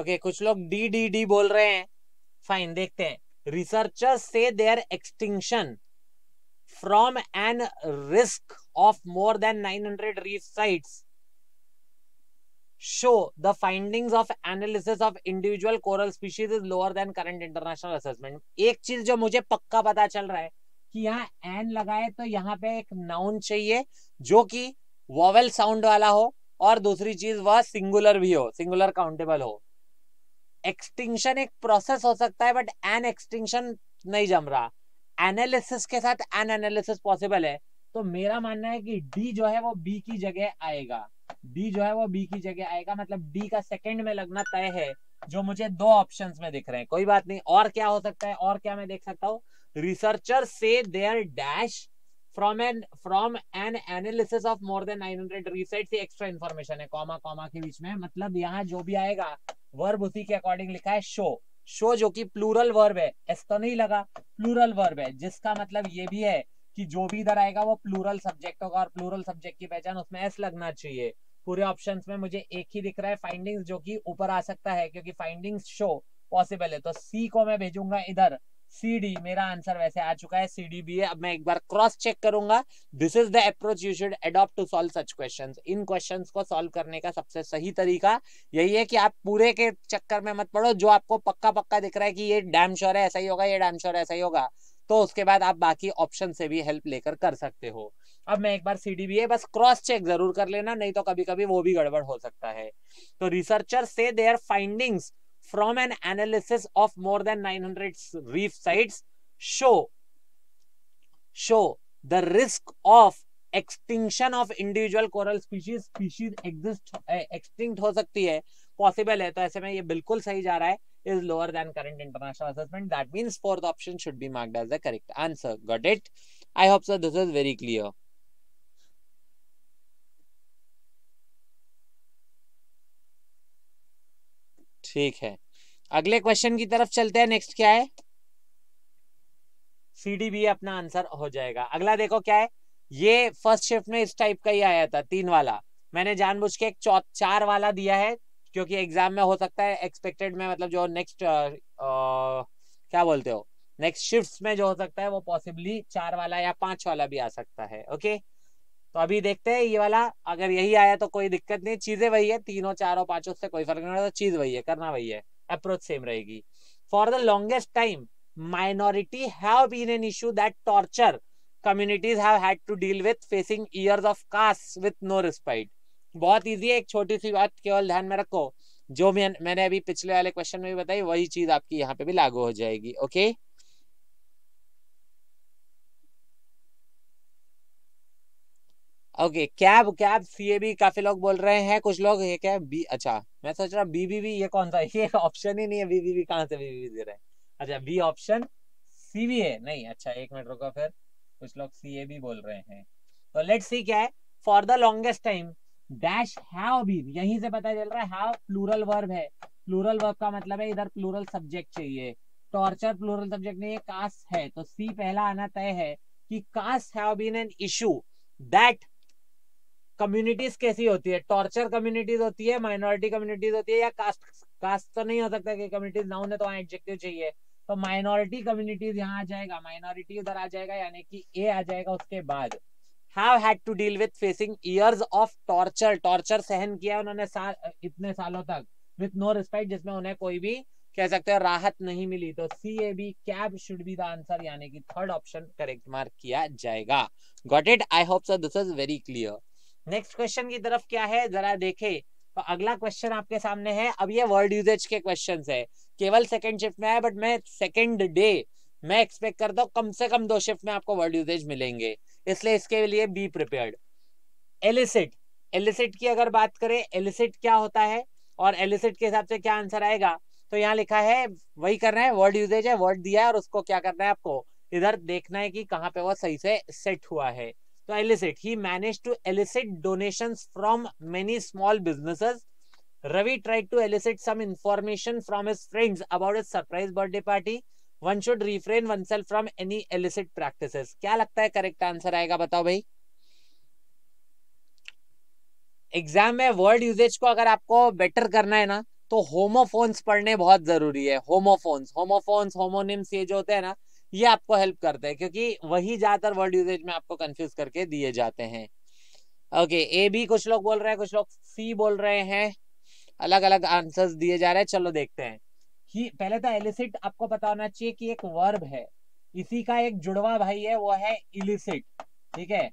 ओके okay, कुछ लोग डी डी डी बोल रहे हैं फाइन देखते हैं researchers say their extinction from an risk of more than 900 reef sites show the findings of analysis of individual coral species is lower than current international assessment एक चीज जो मुझे पक्का पता चल रहा है कि यहाँ एन लगाए तो यहाँ पे एक नाउन चाहिए जो कि वॉवेल साउंड वाला हो और दूसरी चीज वह सिंगुलर भी हो सिंगुलर काउंटेबल हो एक्सटिंक्शन एक प्रोसेस हो सकता है बट एन एक्सटिंक्शन नहीं जम रहा एनालिसिस के साथ एन एनालिसिस पॉसिबल है तो मेरा मानना है कि डी जो है वो बी की जगह आएगा डी जो है वो बी की जगह आएगा मतलब डी का सेकंड में लगना तय है जो मुझे दो ऑप्शंस में दिख रहे हैं कोई बात नहीं और क्या हो सकता है और क्या मैं देख सकता हूँ researcher say their dash from an from an analysis of more than 900 resets से एक्स्ट्रा इन्फॉर्मेशन है कॉमा कॉमा के बीच में मतलब यहाँ जो भी आएगा वर्ब उसी के अकॉर्डिंग लिखा है शो शो जो कि प्लूरल वर्ब है ऐसा तो नहीं लगा प्लूरल वर्ब है जिसका मतलब ये भी है कि जो भी इधर आएगा वो प्लूरल सब्जेक्ट होगा और प्लूरल सब्जेक्ट की पहचान उसमें एस लगना चाहिए पूरे ऑप्शंस में मुझे एक ही दिख रहा है फाइंडिंग्स जो कि ऊपर आ सकता है क्योंकि फाइंडिंग्स शो पॉसिबल है तो सी को मैं भेजूंगा इधर सी डी मेरा आंसर वैसे आ चुका है सी डी बी है अब मैं एक बार क्रॉस चेक करूंगा this is the approach you should adopt to solve such questions इन क्वेश्चंस को सॉल्व करने का सबसे सही तरीका यही है कि आप पूरे के चक्कर में मत पड़ो जो आपको पक्का पक्का दिख रहा है कि ये डैम श्योर है ऐसा ही होगा ये डैम श्योर ऐसा ही होगा तो उसके बाद आप बाकी ऑप्शन से भी हेल्प लेकर कर सकते हो अब मैं एक बार सी डी बी है बस क्रॉस चेक जरूर कर लेना नहीं तो कभी कभी वो भी गड़बड़ हो सकता है तो researcher say their findings from an analysis of more than 900 reef sites show show the risk of extinction of individual coral species species exist extinct हो सकती है पॉसिबल है तो ऐसे में ये बिल्कुल सही जा रहा है is lower than current international assessment that means fourth option should be marked as the correct answer got it I hope so this is very clear ठीक है अगले क्वेश्चन की तरफ चलते हैं नेक्स्ट क्या है सी डी भी अपना आंसर हो जाएगा अगला देखो क्या है ये फर्स्ट शिफ्ट में इस टाइप का ही आया था तीन वाला मैंने जानबूझ के एक चार वाला दिया है क्योंकि एग्जाम में हो सकता है एक्सपेक्टेड में मतलब जो नेक्स्ट क्या बोलते हो नेक्स्ट शिफ्ट्स में जो हो सकता है वो पॉसिबली चार वाला या पांच वाला भी आ सकता है ओके okay? तो अभी देखते हैं ये वाला अगर यही आया तो कोई दिक्कत नहीं चीजें वही है तीनों चारों पांचों से कोई फर्क नहीं पड़ता तो चीज वही है करना वही है अप्रोच सेम रहेगी for the longest time minority have been an issue that torture communities have had to deal with facing years of caste with no respite बहुत इजी है एक छोटी सी बात केवल ध्यान में रखो जो मैं मैंने अभी पिछले वाले क्वेश्चन में भी बताई वही चीज आपकी यहाँ पे भी लागू हो जाएगी okay okay? Okay cab cab CAB काफी लोग बोल रहे हैं कुछ लोग ये क्या बी अच्छा मैं सोच रहा बी ये कौन सा ये ऑप्शन ही नहीं है बी कहाँ से बी दे रहे हैं अच्छा बी ऑप्शन सी है नहीं अच्छा एक मिनट रुको फिर कुछ लोग सी सीएबी बोल रहे हैं तो लेट सी क्या है for the longest time dash have been यहीं से पता चल रहा है हैव प्लूरल वर्ब है प्लूरल वर्ब का मतलब है इधर प्लूरल सब्जेक्ट चाहिए टॉर्चर प्लूरल सब्जेक्ट नहीं है कास्ट है तो सी पहला आना तय है कि caste have been an issue that communities कैसी होती है टॉर्चर कम्युनिटीज होती है माइनॉरिटी कम्युनिटीज होती है या कास्ट कास्ट तो नहीं हो सकता कि कम्युनिटीज ना होने तो वहाँ एडजेक्टिव चाहिए तो माइनॉरिटी कम्युनिटीज यहाँ आ जाएगा माइनॉरिटी उधर आ जाएगा यानी कि ए आ जाएगा उसके बाद have had to deal with facing years of torture torture सहन किया उन्होंने साल इतने सालों तक विथ नो रिस्पेक्ट जिसमें उन्हें कोई भी कह सकते हैं राहत नहीं मिली तो C A B cab should be the answer यानी कि थर्ड ऑप्शन करेक्ट मार्क किया जाएगा got it I hope sir this is very clear next question की तरफ क्या है जरा देखे तो अगला क्वेश्चन आपके सामने है अब ये वर्ड यूजेज के क्वेश्चन है केवल सेकेंड शिफ्ट में है बट मैं सेकेंड डे मैं एक्सपेक्ट करता हूँ कम से कम दो शिफ्ट में आपको वर्ड यूजेज मिलेंगे इसलिए इसके लिए बी प्रिपेयर्ड एलिसिट एलिसिट की अगर बात करें एलिसिट क्या होता है और एलिसिट के हिसाब से क्या आंसर आएगा तो यहाँ लिखा है वही करना है वर्ड यूजेज है वर्ड दिया है और उसको क्या करना है आपको इधर देखना है कि कहाँ पे वो सही से सेट हुआ है So elicit. He managed to elicit donations from many small businesses. Ravi tried to elicit some information from his friends about his surprise birthday party. One should refrain oneself from any elicit practice क्या लगता है correct answer आएगा बताओ भाई exam में word usage को अगर आपको बेटर करना है ना तो होमोफोन्स पढ़ने बहुत जरूरी है होमोफोन्स होमोफोन्स होमोनिम्स ये जो होते हैं ना ये आपको हेल्प करते हैं क्योंकि वही ज्यादातर वर्ड यूजेज में आपको कंफ्यूज करके दिए जाते हैं ओके ए भी कुछ लोग बोल रहे हैं कुछ लोग सी बोल रहे हैं अलग अलग आंसर्स दिए जा रहे हैं चलो देखते हैं ही पहले तो एलिसिट आपको पता होना चाहिए कि एक वर्ब है इसी का एक जुड़वा भाई है वो है इलिसिट ठीक है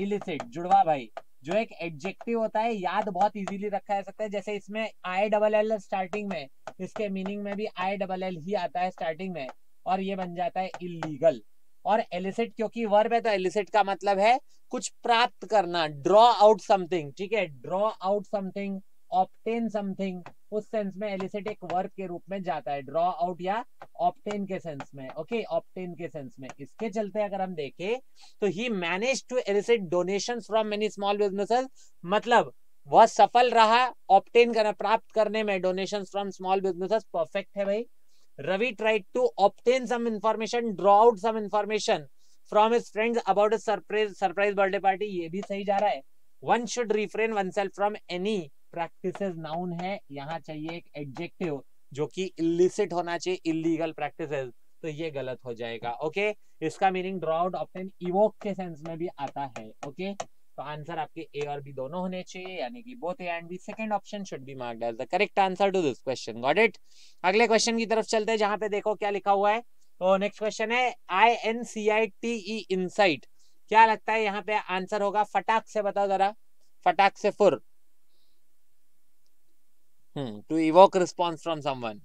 इलिसिट जुड़वा भाई जो एक एडजेक्टिव होता है याद बहुत इजीली रखा जा सकता है जैसे इसमें आई डबल एल स्टार्टिंग में इसके मीनिंग में भी आई डबल एल ही आता है स्टार्टिंग में और ये बन जाता है इलीगल और एलिसिट क्योंकि वर्ब है तो एलिसिट का मतलब है कुछ प्राप्त करना ड्रॉ आउट समथिंग ठीक है draw out something obtain something उस सेंस में एलिसिट एक वर्ब के रूप में जाता है ड्रॉ आउट या ऑप्टेन के सेंस में ओके ऑप्टेन के सेंस में इसके चलते अगर हम देखें तो he manage to elicit donation from many small businesses मतलब वह सफल रहा ऑप्टेन करना प्राप्त करने में donation from small businesses perfect है भाई Ravi tried to obtain some information, draw out some information from his friends about a surprise surprise birthday party. ये भी सही जा रहा है. One should refrain oneself from any practices. Noun है यहाँ चाहिए एक adjective जो कि illicit होना चाहिए illegal practices. तो ये गलत हो जाएगा okay? इसका meaning draw out, obtain, evoke के sense में भी आता है okay? तो आंसर आपके ए और बी दोनों होने चाहिए यानी कि both A and B second option should be marked as the correct answer to this question got it अगले क्वेश्चन की तरफ चलते हैं जहां पे देखो क्या लिखा हुआ है तो नेक्स्ट क्वेश्चन है I N C I T E incite क्या लगता है यहाँ पे आंसर होगा फटाक से बताओ जरा फटाक से फुर hmm to evoke response from someone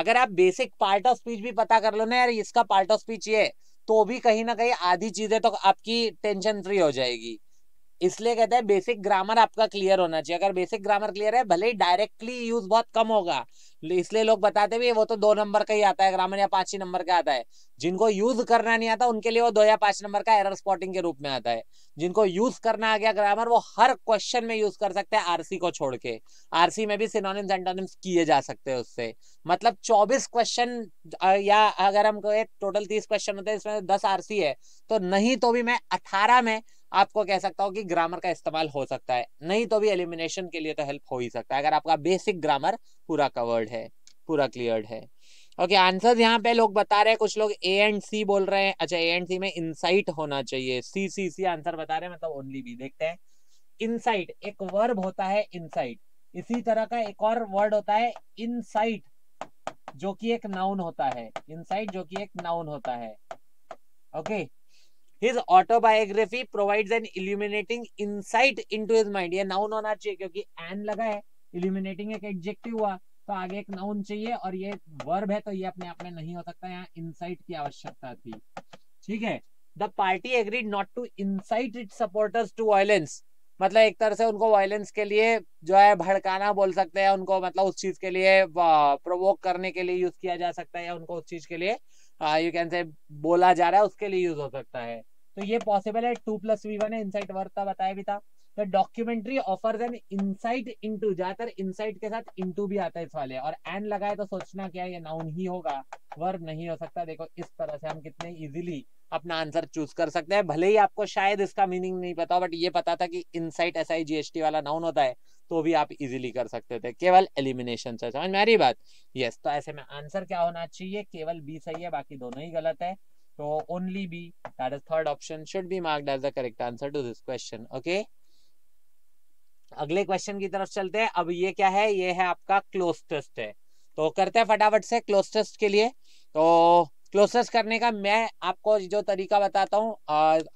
अगर आप बेसिक पार्ट ऑफ स्पीच भी पता कर लो ना यार इसका पार्ट ऑफ स्पीच ये तो भी कहीं ना कहीं आधी चीजें तो आपकी टेंशन फ्री हो जाएगी इसलिए कहते हैं बेसिक ग्रामर आपका क्लियर होना चाहिए अगर बेसिक ग्रामर क्लियर है भले ही डायरेक्टली यूज बहुत कम होगा इसलिए लोग बताते भी वो तो दो नंबर का ही आता है ग्रामर या पांच ही नंबर का आता है जिनको यूज करना नहीं आता उनके लिए वो दो या पांच नंबर का एरर स्पॉटिंग के रूप में आता है जिनको यूज करना आ गया ग्रामर वो हर क्वेश्चन में यूज कर सकते हैं आरसी को छोड़ के आरसी में भी सिनोनिम्स एंटोनिम्स किए जा सकते हैं उससे मतलब चौबीस क्वेश्चन या अगर हम टोटल तीस क्वेश्चन होते हैं इसमें दस आरसी है तो नहीं तो भी मैं अठारह में आपको कह सकता हूँ कि ग्रामर का इस्तेमाल हो सकता है नहीं तो भी एलिमिनेशन के लिए तो हेल्प हो ही सकता है अगर आपका बेसिक ग्रामर पूरा कवर्ड है पूरा क्लियर्ड है ओके आंसर यहाँ पे लोग बता रहे हैं कुछ लोग ए एंड सी बोल रहे हैं अच्छा ए एंड सी में इनसाइट होना चाहिए सी सी सी आंसर बता रहे हैं मतलब ओनली भी देखते हैं इनसाइट एक वर्ब होता है इनसाइट इसी तरह का एक और वर्ड होता है इनसाइट जो कि एक नाउन होता है इनसाइट जो कि एक नाउन होता है okay okay? his autobiography provides an illuminating into his mind ये नाउन होना चाहिए क्योंकि एन लगा है इल्यूमिनेटिंग एक एडजेक्टिव हुआ तो आगे एक नाउन चाहिए और ये वर्ब है तो ये अपने आप में नहीं हो सकता यहाँ साइट की आवश्यकता थी ठीक है the party agreed not to incite it supporters to violence मतलब एक तरह से उनको वायलेंस के लिए जो है भड़काना बोल सकते हैं उनको मतलब उस चीज के लिए प्रोवोक करने के लिए यूज किया जा सकता है या उनको उस चीज के लिए यू कैन से बोला जा रहा है उसके लिए यूज हो सकता है तो ये पॉसिबल है टू प्लस वी वन है इनसाइट वर्क का बताया भी था तो documentary offer an insight into ज्यादातर इनसाइट के साथ इनटू भी आता है इस वाले और एन लगाए तो सोचना क्या ये नाउन ही होगा वर्ब नहीं हो सकता देखो इस तरह से हम कितने इजीली अपना आंसर चूज कर सकते हैं भले ही आपको शायद इसका मीनिंग नहीं पता बट ये पता था कि insight S I G H T वाला नाउन होता है तो भी आप इजीली कर सकते थे केवल एलिमिनेशन से समझ में आ रही बात यस तो ऐसे में आंसर क्या होना चाहिए केवल बी सही है बाकी दोनों ही गलत है So only B, that is third option, should be marked as the correct answer to this question. Okay. अगले क्वेश्चन की तरफ चलते हैं अब ये क्या है ये है आपका क्लोज टेस्ट है तो करते हैं फटाफट से क्लोज टेस्ट के लिए तो क्लोज टेस्ट करने का मैं आपको जो तरीका बताता हूँ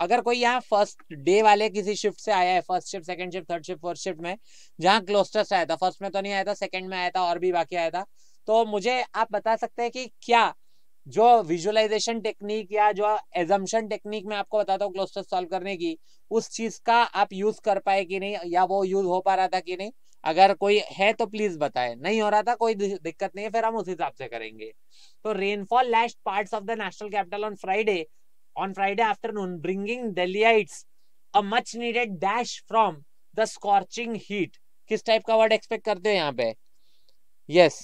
अगर कोई यहाँ फर्स्ट डे वाले किसी शिफ्ट से आया है first shift second shift third shift fourth shift में जहाँ क्लोज टेस्ट आया था फर्स्ट में तो नहीं आया था सेकंड में आया था और भी बाकी आया था तो मुझे आप बता सकते हैं कि क्या जो विजुअलाइजेशन टेक्निक या जो एजम्पन टेक्निक में आपको बताता हूँ क्लोस्टर सॉल्व करने की उस चीज का आप यूज कर पाए कि नहीं या वो यूज हो पा रहा था कि नहीं अगर कोई है तो प्लीज बताए नहीं हो रहा था कोई दिक्कत नहीं है फिर हम उस हिसाब से करेंगे तो rainfall last part of the national capital on Friday on Friday afternoon bringing Delhiites a much needed dash from the scorching heat किस टाइप का वर्ड एक्सपेक्ट करते हो यहाँ पे यस yes.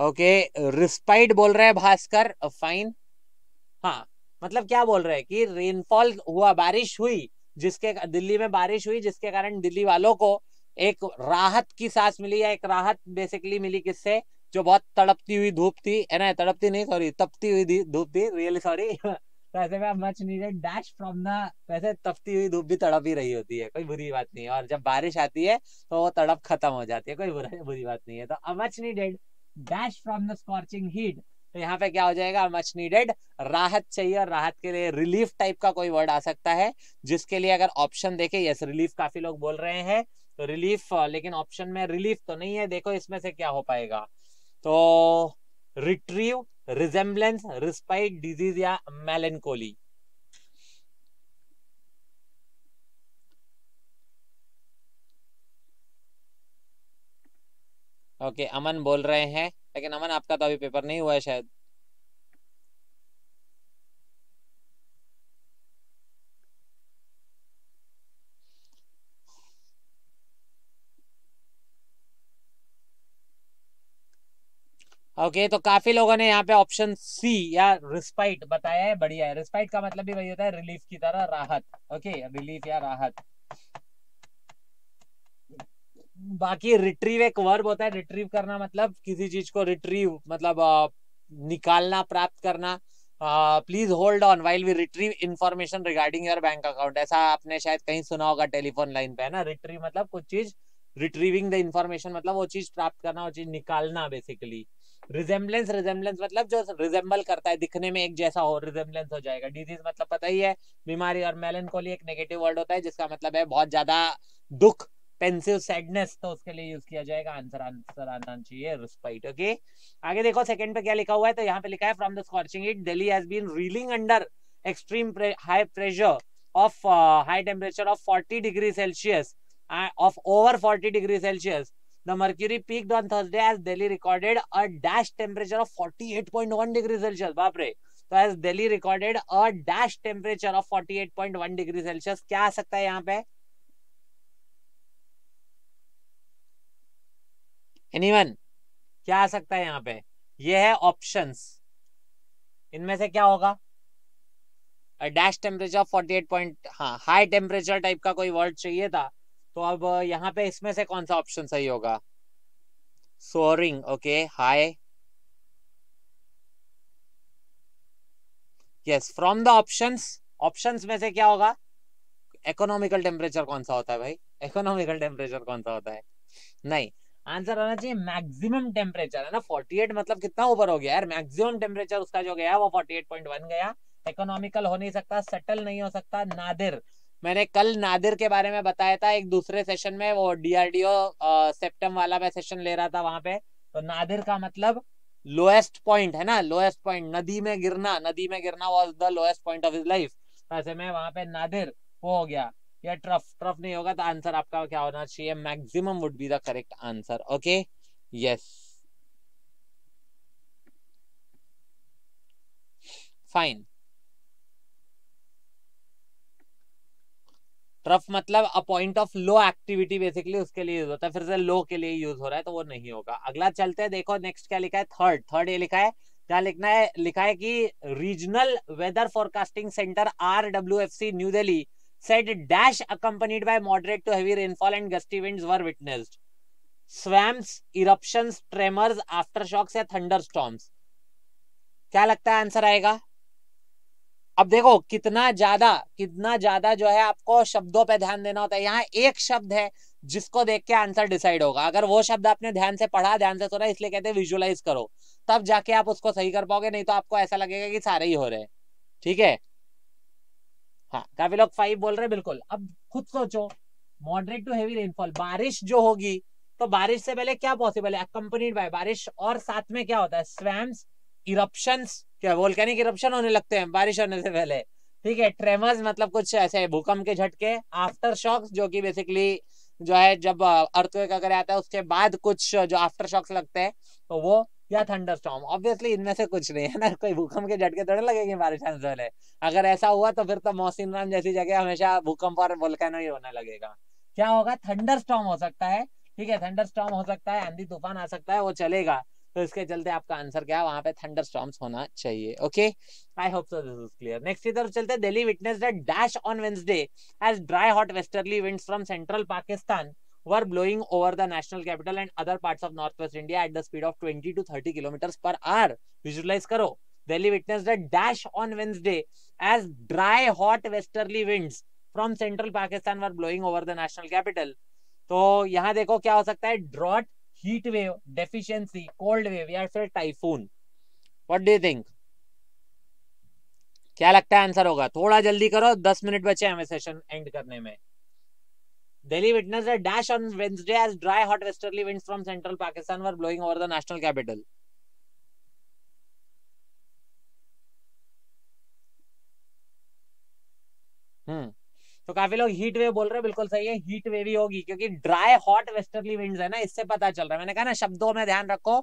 ओके रिस्पाइट बोल रहे हैं भास्कर फाइन हाँ मतलब क्या बोल रहे हैं कि रेनफॉल हुआ बारिश हुई जिसके दिल्ली में बारिश हुई जिसके कारण दिल्ली वालों को एक राहत की सांस मिली या एक राहत बेसिकली मिली किससे जो बहुत तड़पती हुई धूप थी है ना तड़पती नहीं सॉरी तपती हुई धूप थी रियली सॉरी तो में much needed dash from the वैसे तपती हुई धूप भी तड़प ही रही होती है कोई बुरी बात नहीं है और जब बारिश आती है तो वो तड़प खत्म हो जाती है कोई बुरा बुरी बात नहीं है तो much needed dash from the scorching heat तो यहाँ पे क्या हो जाएगा मच नीडेड राहत चाहिए और राहत के लिए रिलीफ टाइप का कोई वर्ड आ सकता है जिसके लिए अगर ऑप्शन देखे यस रिलीफ काफी लोग बोल रहे हैं तो रिलीफ लेकिन ऑप्शन में रिलीफ तो नहीं है देखो इसमें से क्या हो पाएगा तो रिट्रीव रिजेम्बलेंस रिस्पाइट डिजीज या मेलेनकोली ओके अमन बोल रहे हैं लेकिन अमन आपका तो अभी पेपर नहीं हुआ है शायद ओके okay, तो काफी लोगों ने यहाँ पे ऑप्शन सी या रिस्पाइट बताया है बढ़िया है रिस्पाइट का मतलब भी वही होता है रिलीफ की तरह राहत ओके okay, रिलीफ या राहत बाकी रिट्रीव एक वर्ब होता है रिट्रीव करना मतलब किसी चीज को रिट्रीव मतलब निकालना प्राप्त करना please hold on while we retrieve information regarding your bank account ऐसा आपने शायद कहीं सुना होगा टेलीफोन लाइन पे है ना रिट्रीव मतलब कुछ चीज रिट्रीविंग द इन्फॉर्मेशन मतलब वो चीज प्राप्त करना वो चीज निकालना बेसिकली रिजेम्बलेंस रिजेम्बलेंस मतलब जो रिजेम्बल करता है दिखने में एक जैसा हो रिजेम्बलेंस हो जाएगा डिजीज मतलब पता ही है बीमारी और मेलनकोली एक नेगेटिव वर्ड होता है जिसका मतलब है बहुत ज्यादा दुख पेंसिल सैडनेस तो उसके लिए यूज किया जाएगा आंसर आंसर आना चाहिए रिस्पाइट ओके आगे देखो सेकंड पे क्या लिखा हुआ है तो यहाँ पे लिखा है from the scorching heat Delhi has been reeling under extreme high pressure of high temperature of 40 degree Celsius of over 40 degree Celsius the mercury peak on Thursday as Delhi recorded a dash temperature of 48.1 degree Celsius बापरे तो as Delhi recorded a dash temperature of 48.1 degree Celsius क्या आ सकता है यहाँ पे anyone क्या आ सकता है यहाँ पे ये है ऑप्शंस इनमें से क्या होगा डैश टेम्परेचर 48 पॉइंट हाँ हाई टेम्परेचर टाइप का कोई वर्ड चाहिए था तो अब यहाँ पे इसमें से कौन सा ऑप्शन सही होगा soaring okay high yes from the options options में से क्या होगा इकोनॉमिकल टेम्परेचर कौन सा होता है भाई इकोनॉमिकल टेम्परेचर कौन सा होता है नहीं आंसर आना चाहिए मैक्सिमम टेम्परेचर है ना 48 मतलब कितना ऊपर हो गया यार मैक्सिमम टेम्परेचर उसका जो गया वो 48.1 गया इकोनॉमिकल हो नहीं सकता सेटल नहीं हो सकता नादिर मैंने कल नादिर के बारे में बताया था एक दूसरे सेशन में वो डीआरडीओ सेप्टम वाला मैं सेशन ले रहा था वहां पे तो नादिर का मतलब लोएस्ट पॉइंट है ना लोएस्ट पॉइंट नदी में गिरना नदी में गिरना was the lowest point of his life ऐसे में वहां पे नादिर वो हो गया या ट्रफ ट्रफ नहीं होगा तो आंसर आपका क्या होना चाहिए maximum would be the correct answer okay yes fine trough मतलब a point of low activity basically उसके लिए यूज होता है फिर से लो के लिए यूज हो रहा है तो वो नहीं होगा अगला चलते हैं देखो नेक्स्ट क्या लिखा है थर्ड थर्ड ये लिखा है क्या लिखना है लिखा है कि regional weather forecasting centre R W F C new Delhi said dash accompanied by moderate to heavy rainfall and gusty winds were witnessed. Swamps, eruptions, tremors, aftershocks या thunderstorms. क्या लगता है आंसर आएगा अब देखो कितना ज्यादा कितना ज्यादा जो है आपको शब्दों पे ध्यान देना होता है यहाँ एक शब्द है जिसको देख के आंसर डिसाइड होगा अगर वो शब्द आपने ध्यान से पढ़ा ध्यान से सुना इसलिए कहते हैं विजुअलाइज करो तब जाके आप उसको सही कर पाओगे नहीं तो आपको ऐसा लगेगा कि सारे ही हो रहे हैं ठीक है हाँ काफी लोग फाइव बोल रहे हैं बिल्कुल अब खुद सोचो मॉडरेट टू हेवी रेनफॉल बारिश जो होगी तो बारिश से पहले क्या पॉसिबल है अकम्पनीड बाय बारिश और साथ में क्या होता है स्वैम्स इरप्शन क्या बोल वोल्केनिक इरप्शन होने लगते हैं बारिश होने से पहले ठीक है ट्रेमर्स मतलब कुछ ऐसे भूकंप के झटके आफ्टर शॉक्स जो कि बेसिकली जो है जब अर्थवेक अगर आता है उसके बाद कुछ जो आफ्टर शॉक्स लगते हैं तो वो या स्टॉम ऑब्वियसली इनमें से कुछ नहीं है ना कोई भूकंप के झटके थोड़े लगेगी हमारे चांस वाले अगर ऐसा हुआ तो फिर तो मोहसिन जैसी जगह हमेशा भूकंप और वोलकैनो ही होने लगेगा क्या होगा थंडर स्टॉम हो सकता है ठीक है थंडर स्टॉम हो सकता है आंधी तूफान आ सकता है वो चलेगा तो इसके चलते आपका आंसर क्या है वहां पे थंडर स्टॉम्स होना चाहिए okay I hope so this is clear next की तरफ चलते Delhi witness dash on Wednesday as dry hot westerly winds from central Pakistan were blowing over the national capital and other parts of northwest India at the speed of 20 to 30 kilometers per hour. Visualize karo. Delhi witnessed a dash on Wednesday as dry, hot westerly winds from central Pakistan were blowing over the national capital. तो यहाँ देखो क्या हो सकता है drought heat wave deficiency cold wave या फिर typhoon what do you think क्या लगता है आंसर होगा थोड़ा जल्दी करो दस मिनट बचे हमें सेशन एंड करने में Delhi witnessed a dash on Wednesday as dry, hot westerly winds from central Pakistan were blowing over the national capital. हम्म तो काफी लोग हीट वेव बोल रहे हैं बिल्कुल सही है हीट वेव ही होगी क्योंकि ड्राई हॉट वेस्टर्ली विंड्स है ना इससे पता चल रहा है मैंने कहा ना शब्दों में ध्यान रखो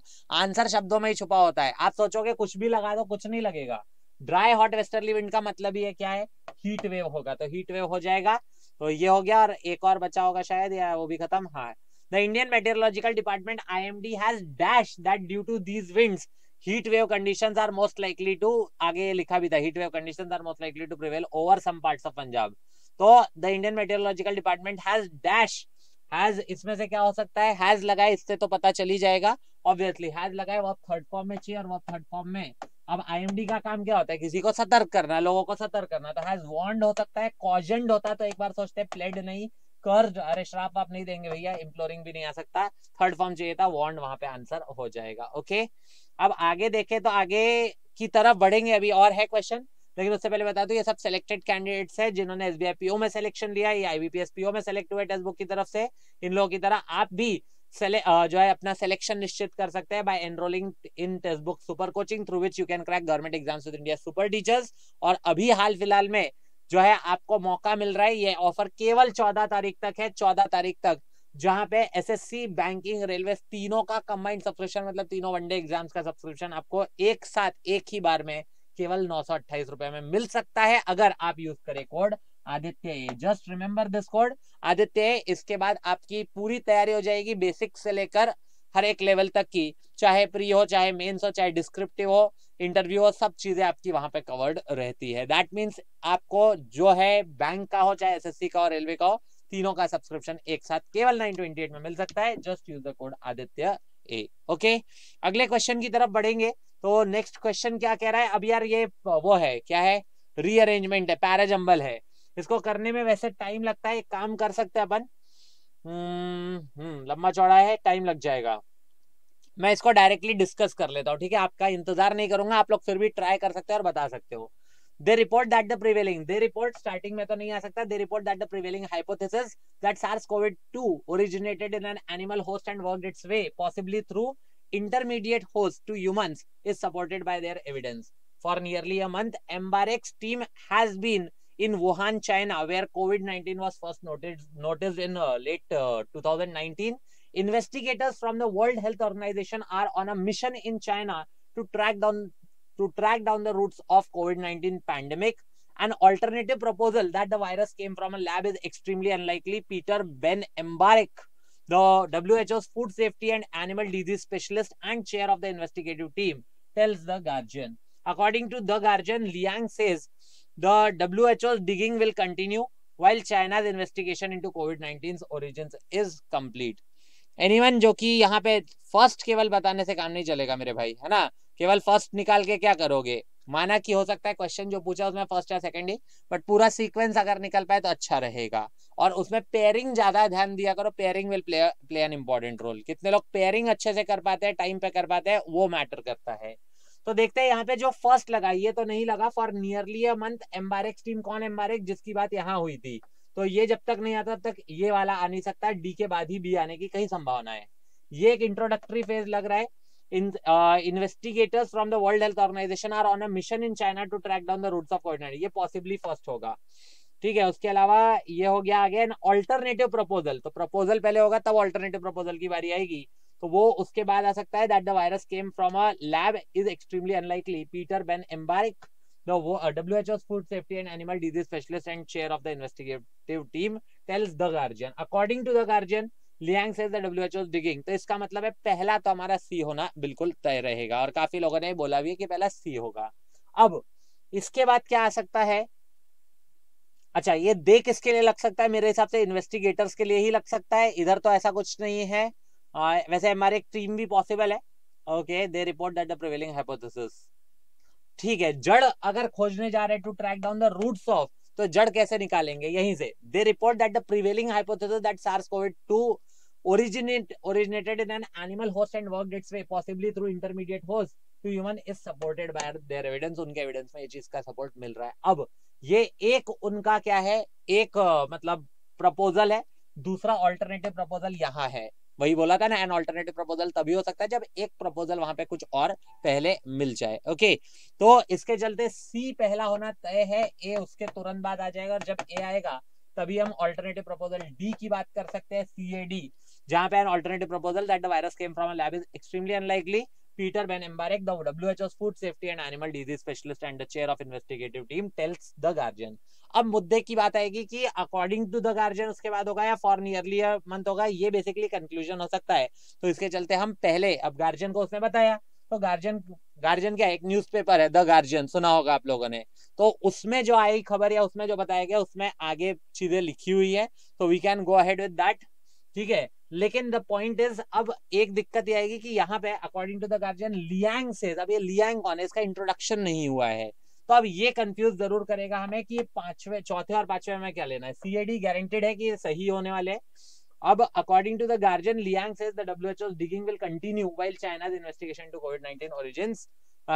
आंसर शब्दों में ही छुपा होता है आप सोचोगे कुछ भी लगा दो कुछ नहीं लगेगा ड्राई हॉट वेस्टर्ली विंड का मतलब ही है क्या है हीट वेव होगा तो हीट वेव हो जाएगा तो ये हो गया और एक और बच्चा होगा शायद या वो भी खत्म हाँ the Indian meteorological department I M D has dash that due to these winds heat wave condition are most likely to आगे लिखा भी था heat wave condition are most likely to prevail over some part of Punjab तो the Indian meteorological department has dash has इसमें से क्या हो सकता है हैज लगाए इससे तो पता चली जाएगा ऑब्वियसली हैज लगाए वो थर्ड फॉर्म में चाहिए और वो थर्ड फॉर्म में अब आईएमडी का काम क्या होता है किसी को सतर्क करना लोगों को सतर्क करना तो हैज वॉन्ड हो सकता है कॉजेंड होता है तो एक बार सोचते प्लेड नहीं कर्ज अरे श्राप आप नहीं देंगे भैया इम्प्लोरिंग भी नहीं आ सकता थर्ड फॉर्म चाहिए था वॉन्ड वहां पे आंसर हो जाएगा ओके अब आगे देखे तो आगे की तरफ बढ़ेंगे अभी और है क्वेश्चन लेकिन उससे पहले बता दू ये सब सिलेक्टेड कैंडिडेट्स है जिन्होंने एस बी में सिलेक्शन लिया या आईबीपीएस पीओ में सेलेक्ट हुए टेस्ट बुक की तरफ से इन लोगों की तरह आप भी जो है अपना सिलेक्शन निश्चित कर सकते हैं by enrolling in Testbook super coaching through which you can crack government exams with India super teachers और अभी हाल फिलहाल में जो है आपको मौका मिल रहा है ये ऑफर केवल चौदह तारीख तक है चौदह तारीख तक जहां पे एसएससी बैंकिंग रेलवे तीनों का कंबाइंड सब्सक्रिप्शन मतलब तीनों वनडे एग्जाम्स का सब्सक्रिप्शन आपको एक साथ एक ही बार में केवल नौ सौ अट्ठाईस रुपए में मिल सकता है अगर आप यूज करें code Aditya A just remember this code Aditya A इसके बाद आपकी पूरी तैयारी हो जाएगी बेसिक से लेकर हर एक लेवल तक की चाहे प्री हो चाहे मेन्स हो चाहे डिस्क्रिप्टिव हो इंटरव्यू हो सब चीजें आपकी वहां पे कवर्ड रहती है दैट मीन्स आपको जो है बैंक का हो चाहे एसएससी का हो रेलवे का हो तीनों का सब्सक्रिप्शन एक साथ केवल नाइन ट्वेंटी एट में मिल सकता है just use the code Aditya A okay अगले क्वेश्चन की तरफ बढ़ेंगे तो नेक्स्ट क्वेश्चन क्या कह रहा है अब यार ये वो है क्या है रीअरेंजमेंट है पैराजम्बल है इसको करने में वैसे टाइम लगता है एक काम कर सकते हैं अपन हम्म, हम्म लंबा चौड़ा है टाइम लग जाएगा मैं इसको डायरेक्टली डिस्कस कर लेता हूँ ठीक है आपका इंतजार नहीं करूंगा आप लोग फिर भी ट्राई कर सकते हो और बता सकते हो they report that the prevailing they report starting में तो नहीं आ सकता they report that the prevailing hypothesis that SARS-CoV-2 originated in an animal host and worked its way possibly through intermediate host to humans is supported by their evidence for nearly a month Mbarek's team has been in Wuhan China where COVID-19 was first noticed noticed in uh, late uh, 2019 investigators from the World Health Organization are on a mission in China to track down to track down the roots of COVID-19 pandemic. An alternative proposal that the virus came from a lab is extremely unlikely. Peter Ben Embarek, the WHO's food safety and animal disease specialist and chair of the investigative team, tells The Guardian. According to The Guardian, Liang says the WHO's digging will continue while China's investigation into COVID-19's origins is complete. Anyone जो कि यहाँ पे first केवल बताने से काम नहीं चलेगा मेरे भाई है ना केवल फर्स्ट निकाल के क्या करोगे माना कि हो सकता है क्वेश्चन जो पूछा उसमें फर्स्ट या सेकंड ही बट पूरा सीक्वेंस अगर निकल पाए तो अच्छा रहेगा और उसमें पेयरिंग ज्यादा ध्यान दिया करो pairing will play play an important role कितने लोग पेयरिंग अच्छे से कर पाते हैं टाइम पे कर पाते हैं वो मैटर करता है तो देखते हैं यहाँ पे जो फर्स्ट लगा ये तो नहीं लगा for nearly a month Embarek's team कौन एम्बारेक्स जिसकी बात यहाँ हुई थी तो ये जब तक नहीं आता तब तक ये वाला आ नहीं सकता डी के बाद ही बी आने की कई संभावना है ये एक इंट्रोडक्टरी फेज लग रहा है in, uh, investigators from the World Health Organization are on a mission in China to track down the roots of COVID-19. ये possibly first होगा ठीक है उसके अलावा ये हो गया आगे ऑल्टरनेटिव प्रपोजल तो प्रपोजल पहले होगा तब ऑल्टरनेटिव प्रपोजल की बारी आएगी तो वो उसके बाद आ सकता है that the virus came from a lab is extremely unlikely Peter Ben Embarek the WHO's food safety and animal disease specialist and chair of the investigative team tells the guardian according to the guardian Liang says W digging तो इसका मतलब है पहला तो हमारा सी होना बिल्कुल तय रहेगा और काफी लोगों ने बोला भी है कि पहला सी होगा अब इसके बाद क्या आ सकता है अच्छा ये दे किसके लिए लग सकता है मेरे हिसाब से इन्वेस्टिगेटर्स के लिए ही लग सकता है इधर तो ऐसा कुछ नहीं है आ, वैसे हमारे एक टीम भी पॉसिबल है okay they report that the prevailing hypothesis ठीक है जड़ अगर खोजने जा रहे to track down the roots of तो जड़ कैसे निकालेंगे यहीं से they report that the prevailing hypothesis that SARS COVID two originate originated in an animal host and worked its way possibly through intermediate host to human is supported by their evidence unke evidence mein ye cheez ka support mil raha hai ab ye ek unka kya hai ek uh, matlab proposal hai dusra alternative proposal यहाँ hai वही बोला था ना an alternative proposal तभी हो सकता है जब एक प्रपोजल वहां पे कुछ और पहले मिल जाए ओके तो इसके चलते सी पहला होना तय है ए उसके तुरंत बाद आ जाएगा और जब ए आएगा तभी हम अल्टरनेटिव प्रपोजल डी की बात कर सकते हैं सी ए डी जहां पे an alternative proposal that the virus came from a lab is extremely unlikely Peter Ben Embarek the WHO's food safety and animal disease specialist and the chair of investigative team tells the Guardian अब मुद्दे की बात आएगी कि according to the guardian उसके बाद होगा या फॉर नियरली मंथ होगा ये बेसिकली कंक्लूजन हो सकता है तो इसके चलते हम पहले अब गार्जियन को उसने बताया तो गार्जियन गार्जियन क्या एक न्यूज़पेपर है द गार्जियन सुना होगा आप लोगों ने तो उसमें जो आई खबर या उसमें जो बताया गया उसमें आगे चीजें लिखी हुई है तो we can go ahead with that ठीक है लेकिन द पॉइंट इज अब एक दिक्कत ये आएगी कि यहाँ पे according to the Guardian Liang says अब ये लियांग कौन है इसका इंट्रोडक्शन नहीं हुआ है तो अब ये कंफ्यूज जरूर करेगा हमें कि पांचवे चौथे और पांचवे में क्या लेना है सीएडी गारंटेड है कि ये सही होने वाले अब according to the Guardian Liang says W H O digging will continue while China's investigation to COVID nineteen origin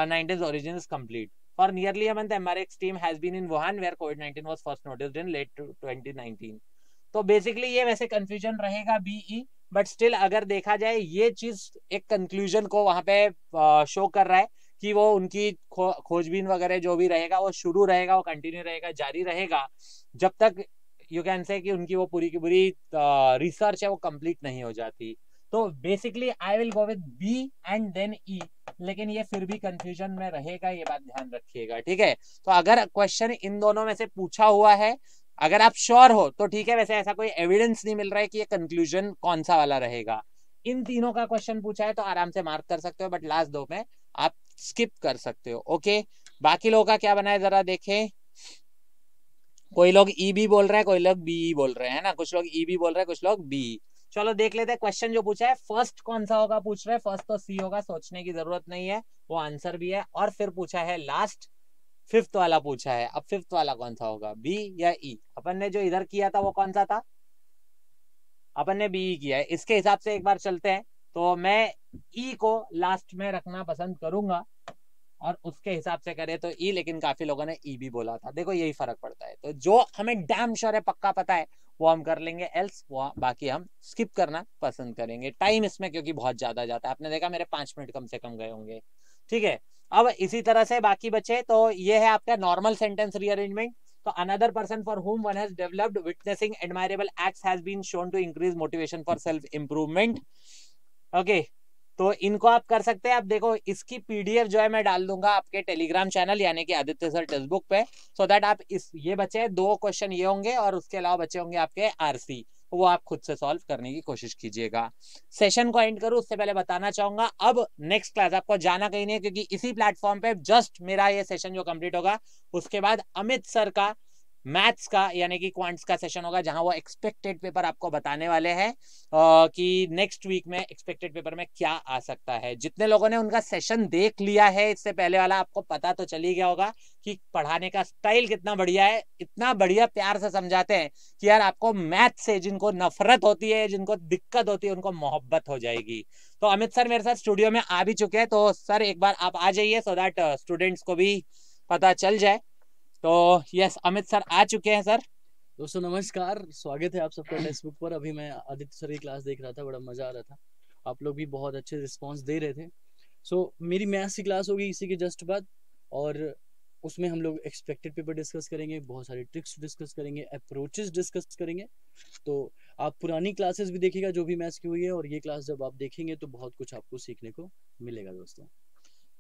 nineteen origin complete for nearly a month Embarek's team has been in Wuhan where COVID 19 was first noticed in late 2019 तो basically ये वैसे confusion रहेगा be but still अगर देखा जाए ये चीज एक कंक्लूजन को वहां पे शो कर रहा है कि वो उनकी खो, खोजबीन वगैरह जो भी रहेगा वो शुरू रहेगा वो कंटिन्यू रहेगा जारी रहेगा जब तक यू कैन से कि उनकी वो पूरी की पूरी रिसर्च है वो कंप्लीट नहीं हो जाती तो basically I will go with B and then E लेकिन ये फिर भी कंफ्यूजन में रहेगा ये बात ध्यान रखिएगा ठीक है तो अगर क्वेश्चन इन दोनों में से पूछा हुआ है अगर आप श्योर हो तो ठीक है वैसे ऐसा कोई एविडेंस नहीं मिल रहा है कि ये कंक्लूजन कौन सा वाला रहेगा इन तीनों का क्वेश्चन पूछा है तो आराम से मार्क कर सकते हो बट लास्ट दो में आप स्किप कर सकते हो ओके बाकी लोगों का क्या बना है जरा देखें कोई लोग ई e बी बोल रहे हैं कोई लोग बी e बोल रहे हैं ना कुछ लोग ई e बी बोल रहे हैं कुछ लोग बी चलो देख लेते हैं क्वेश्चन जो पूछा है फर्स्ट कौन सा होगा पूछ रहे हैं फर्स्ट तो सी होगा सोचने की जरूरत नहीं है वो आंसर भी है और फिर पूछा है लास्ट फिफ्थ वाला पूछा है अब फिफ्थ वाला कौन सा होगा बी या ई e? अपन ने जो इधर किया था वो कौन सा था अपन ने बी e किया है इसके हिसाब से एक बार चलते हैं तो मैं ई e को लास्ट में रखना पसंद करूंगा और उसके हिसाब से करें तो ई e, लेकिन काफी लोगों ने ई e भी बोला था देखो यही फर्क पड़ता है तो जो हमें डैम श्योर है पक्का पता है वो हम कर लेंगे एल्स वो बाकी हम स्किप करना पसंद करेंगे टाइम इसमें क्योंकि बहुत ज्यादा जाता है आपने देखा मेरे पांच मिनट कम से कम गए होंगे ठीक है अब इसी तरह से बाकी बचे तो ये है आपका नॉर्मल सेंटेंस रीअरेंजमेंट तो another person for whom one has developed witnessing admirable act has been shown to increase motivation for self improvement okay तो इनको आप कर सकते हैं आप देखो इसकी पीडीएफ जो है मैं डाल दूंगा आपके टेलीग्राम चैनल यानी कि आदित्य सर टेक्सट बुक पे सो so दैट आप इस ये बचे दो क्वेश्चन ये होंगे और उसके अलावा बचे होंगे आपके आरसी वो आप खुद से सॉल्व करने की कोशिश कीजिएगा सेशन को एंड करूँ उससे पहले बताना चाहूंगा अब नेक्स्ट क्लास आपको जाना कहीं नहीं क्योंकि इसी प्लेटफॉर्म पे जस्ट मेरा ये सेशन जो कंप्लीट होगा उसके बाद अमित सर का मैथ्स का यानी कि क्वांट्स का सेशन होगा जहां वो एक्सपेक्टेड पेपर आपको बताने वाले हैं कि नेक्स्ट वीक में एक्सपेक्टेड पेपर में क्या आ सकता है जितने लोगों ने उनका सेशन देख लिया है इससे पहले वाला आपको पता तो चल ही गया होगा कि पढ़ाने का स्टाइल कितना बढ़िया है इतना बढ़िया प्यार से समझाते हैं कि यार आपको मैथ से जिनको नफरत होती है जिनको दिक्कत होती है उनको मोहब्बत हो जाएगी तो अमित सर मेरे साथ स्टूडियो में आ भी चुके हैं तो सर एक बार आप आ जाइए सो दैट स्टूडेंट्स को भी पता चल जाए तो यस अमित सर आ चुके हैं सर दोस्तों नमस्कार स्वागत है आप सबका फेसबुक बुक पर अभी मैं आदित्य सर की क्लास देख रहा था बड़ा मजा आ रहा था आप लोग भी बहुत अच्छे रिस्पॉन्स दे रहे थे सो so, मेरी मैथ्स की क्लास होगी इसी के जस्ट बाद और उसमें हम लोग एक्सपेक्टेड पेपर डिस्कस करेंगे बहुत सारे ट्रिक्स डिस्कस करेंगे अप्रोचेस डिस्कस करेंगे तो आप पुरानी क्लासेस भी देखिएगा जो भी मैथ्स की हुई है और ये क्लास जब आप देखेंगे तो बहुत कुछ आपको सीखने को मिलेगा दोस्तों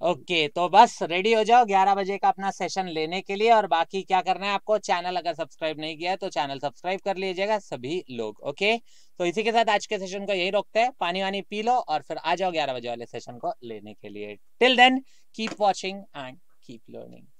ओके तो बस रेडी हो जाओ ग्यारह बजे का अपना सेशन लेने के लिए और बाकी क्या करना है आपको चैनल अगर सब्सक्राइब नहीं किया है तो चैनल सब्सक्राइब कर लीजिएगा सभी लोग ओके तो इसी के साथ आज के सेशन को यही रोकते हैं पानी वानी पी लो और फिर आ जाओ ग्यारह बजे वाले सेशन को लेने के लिए till then keep watching and keep learning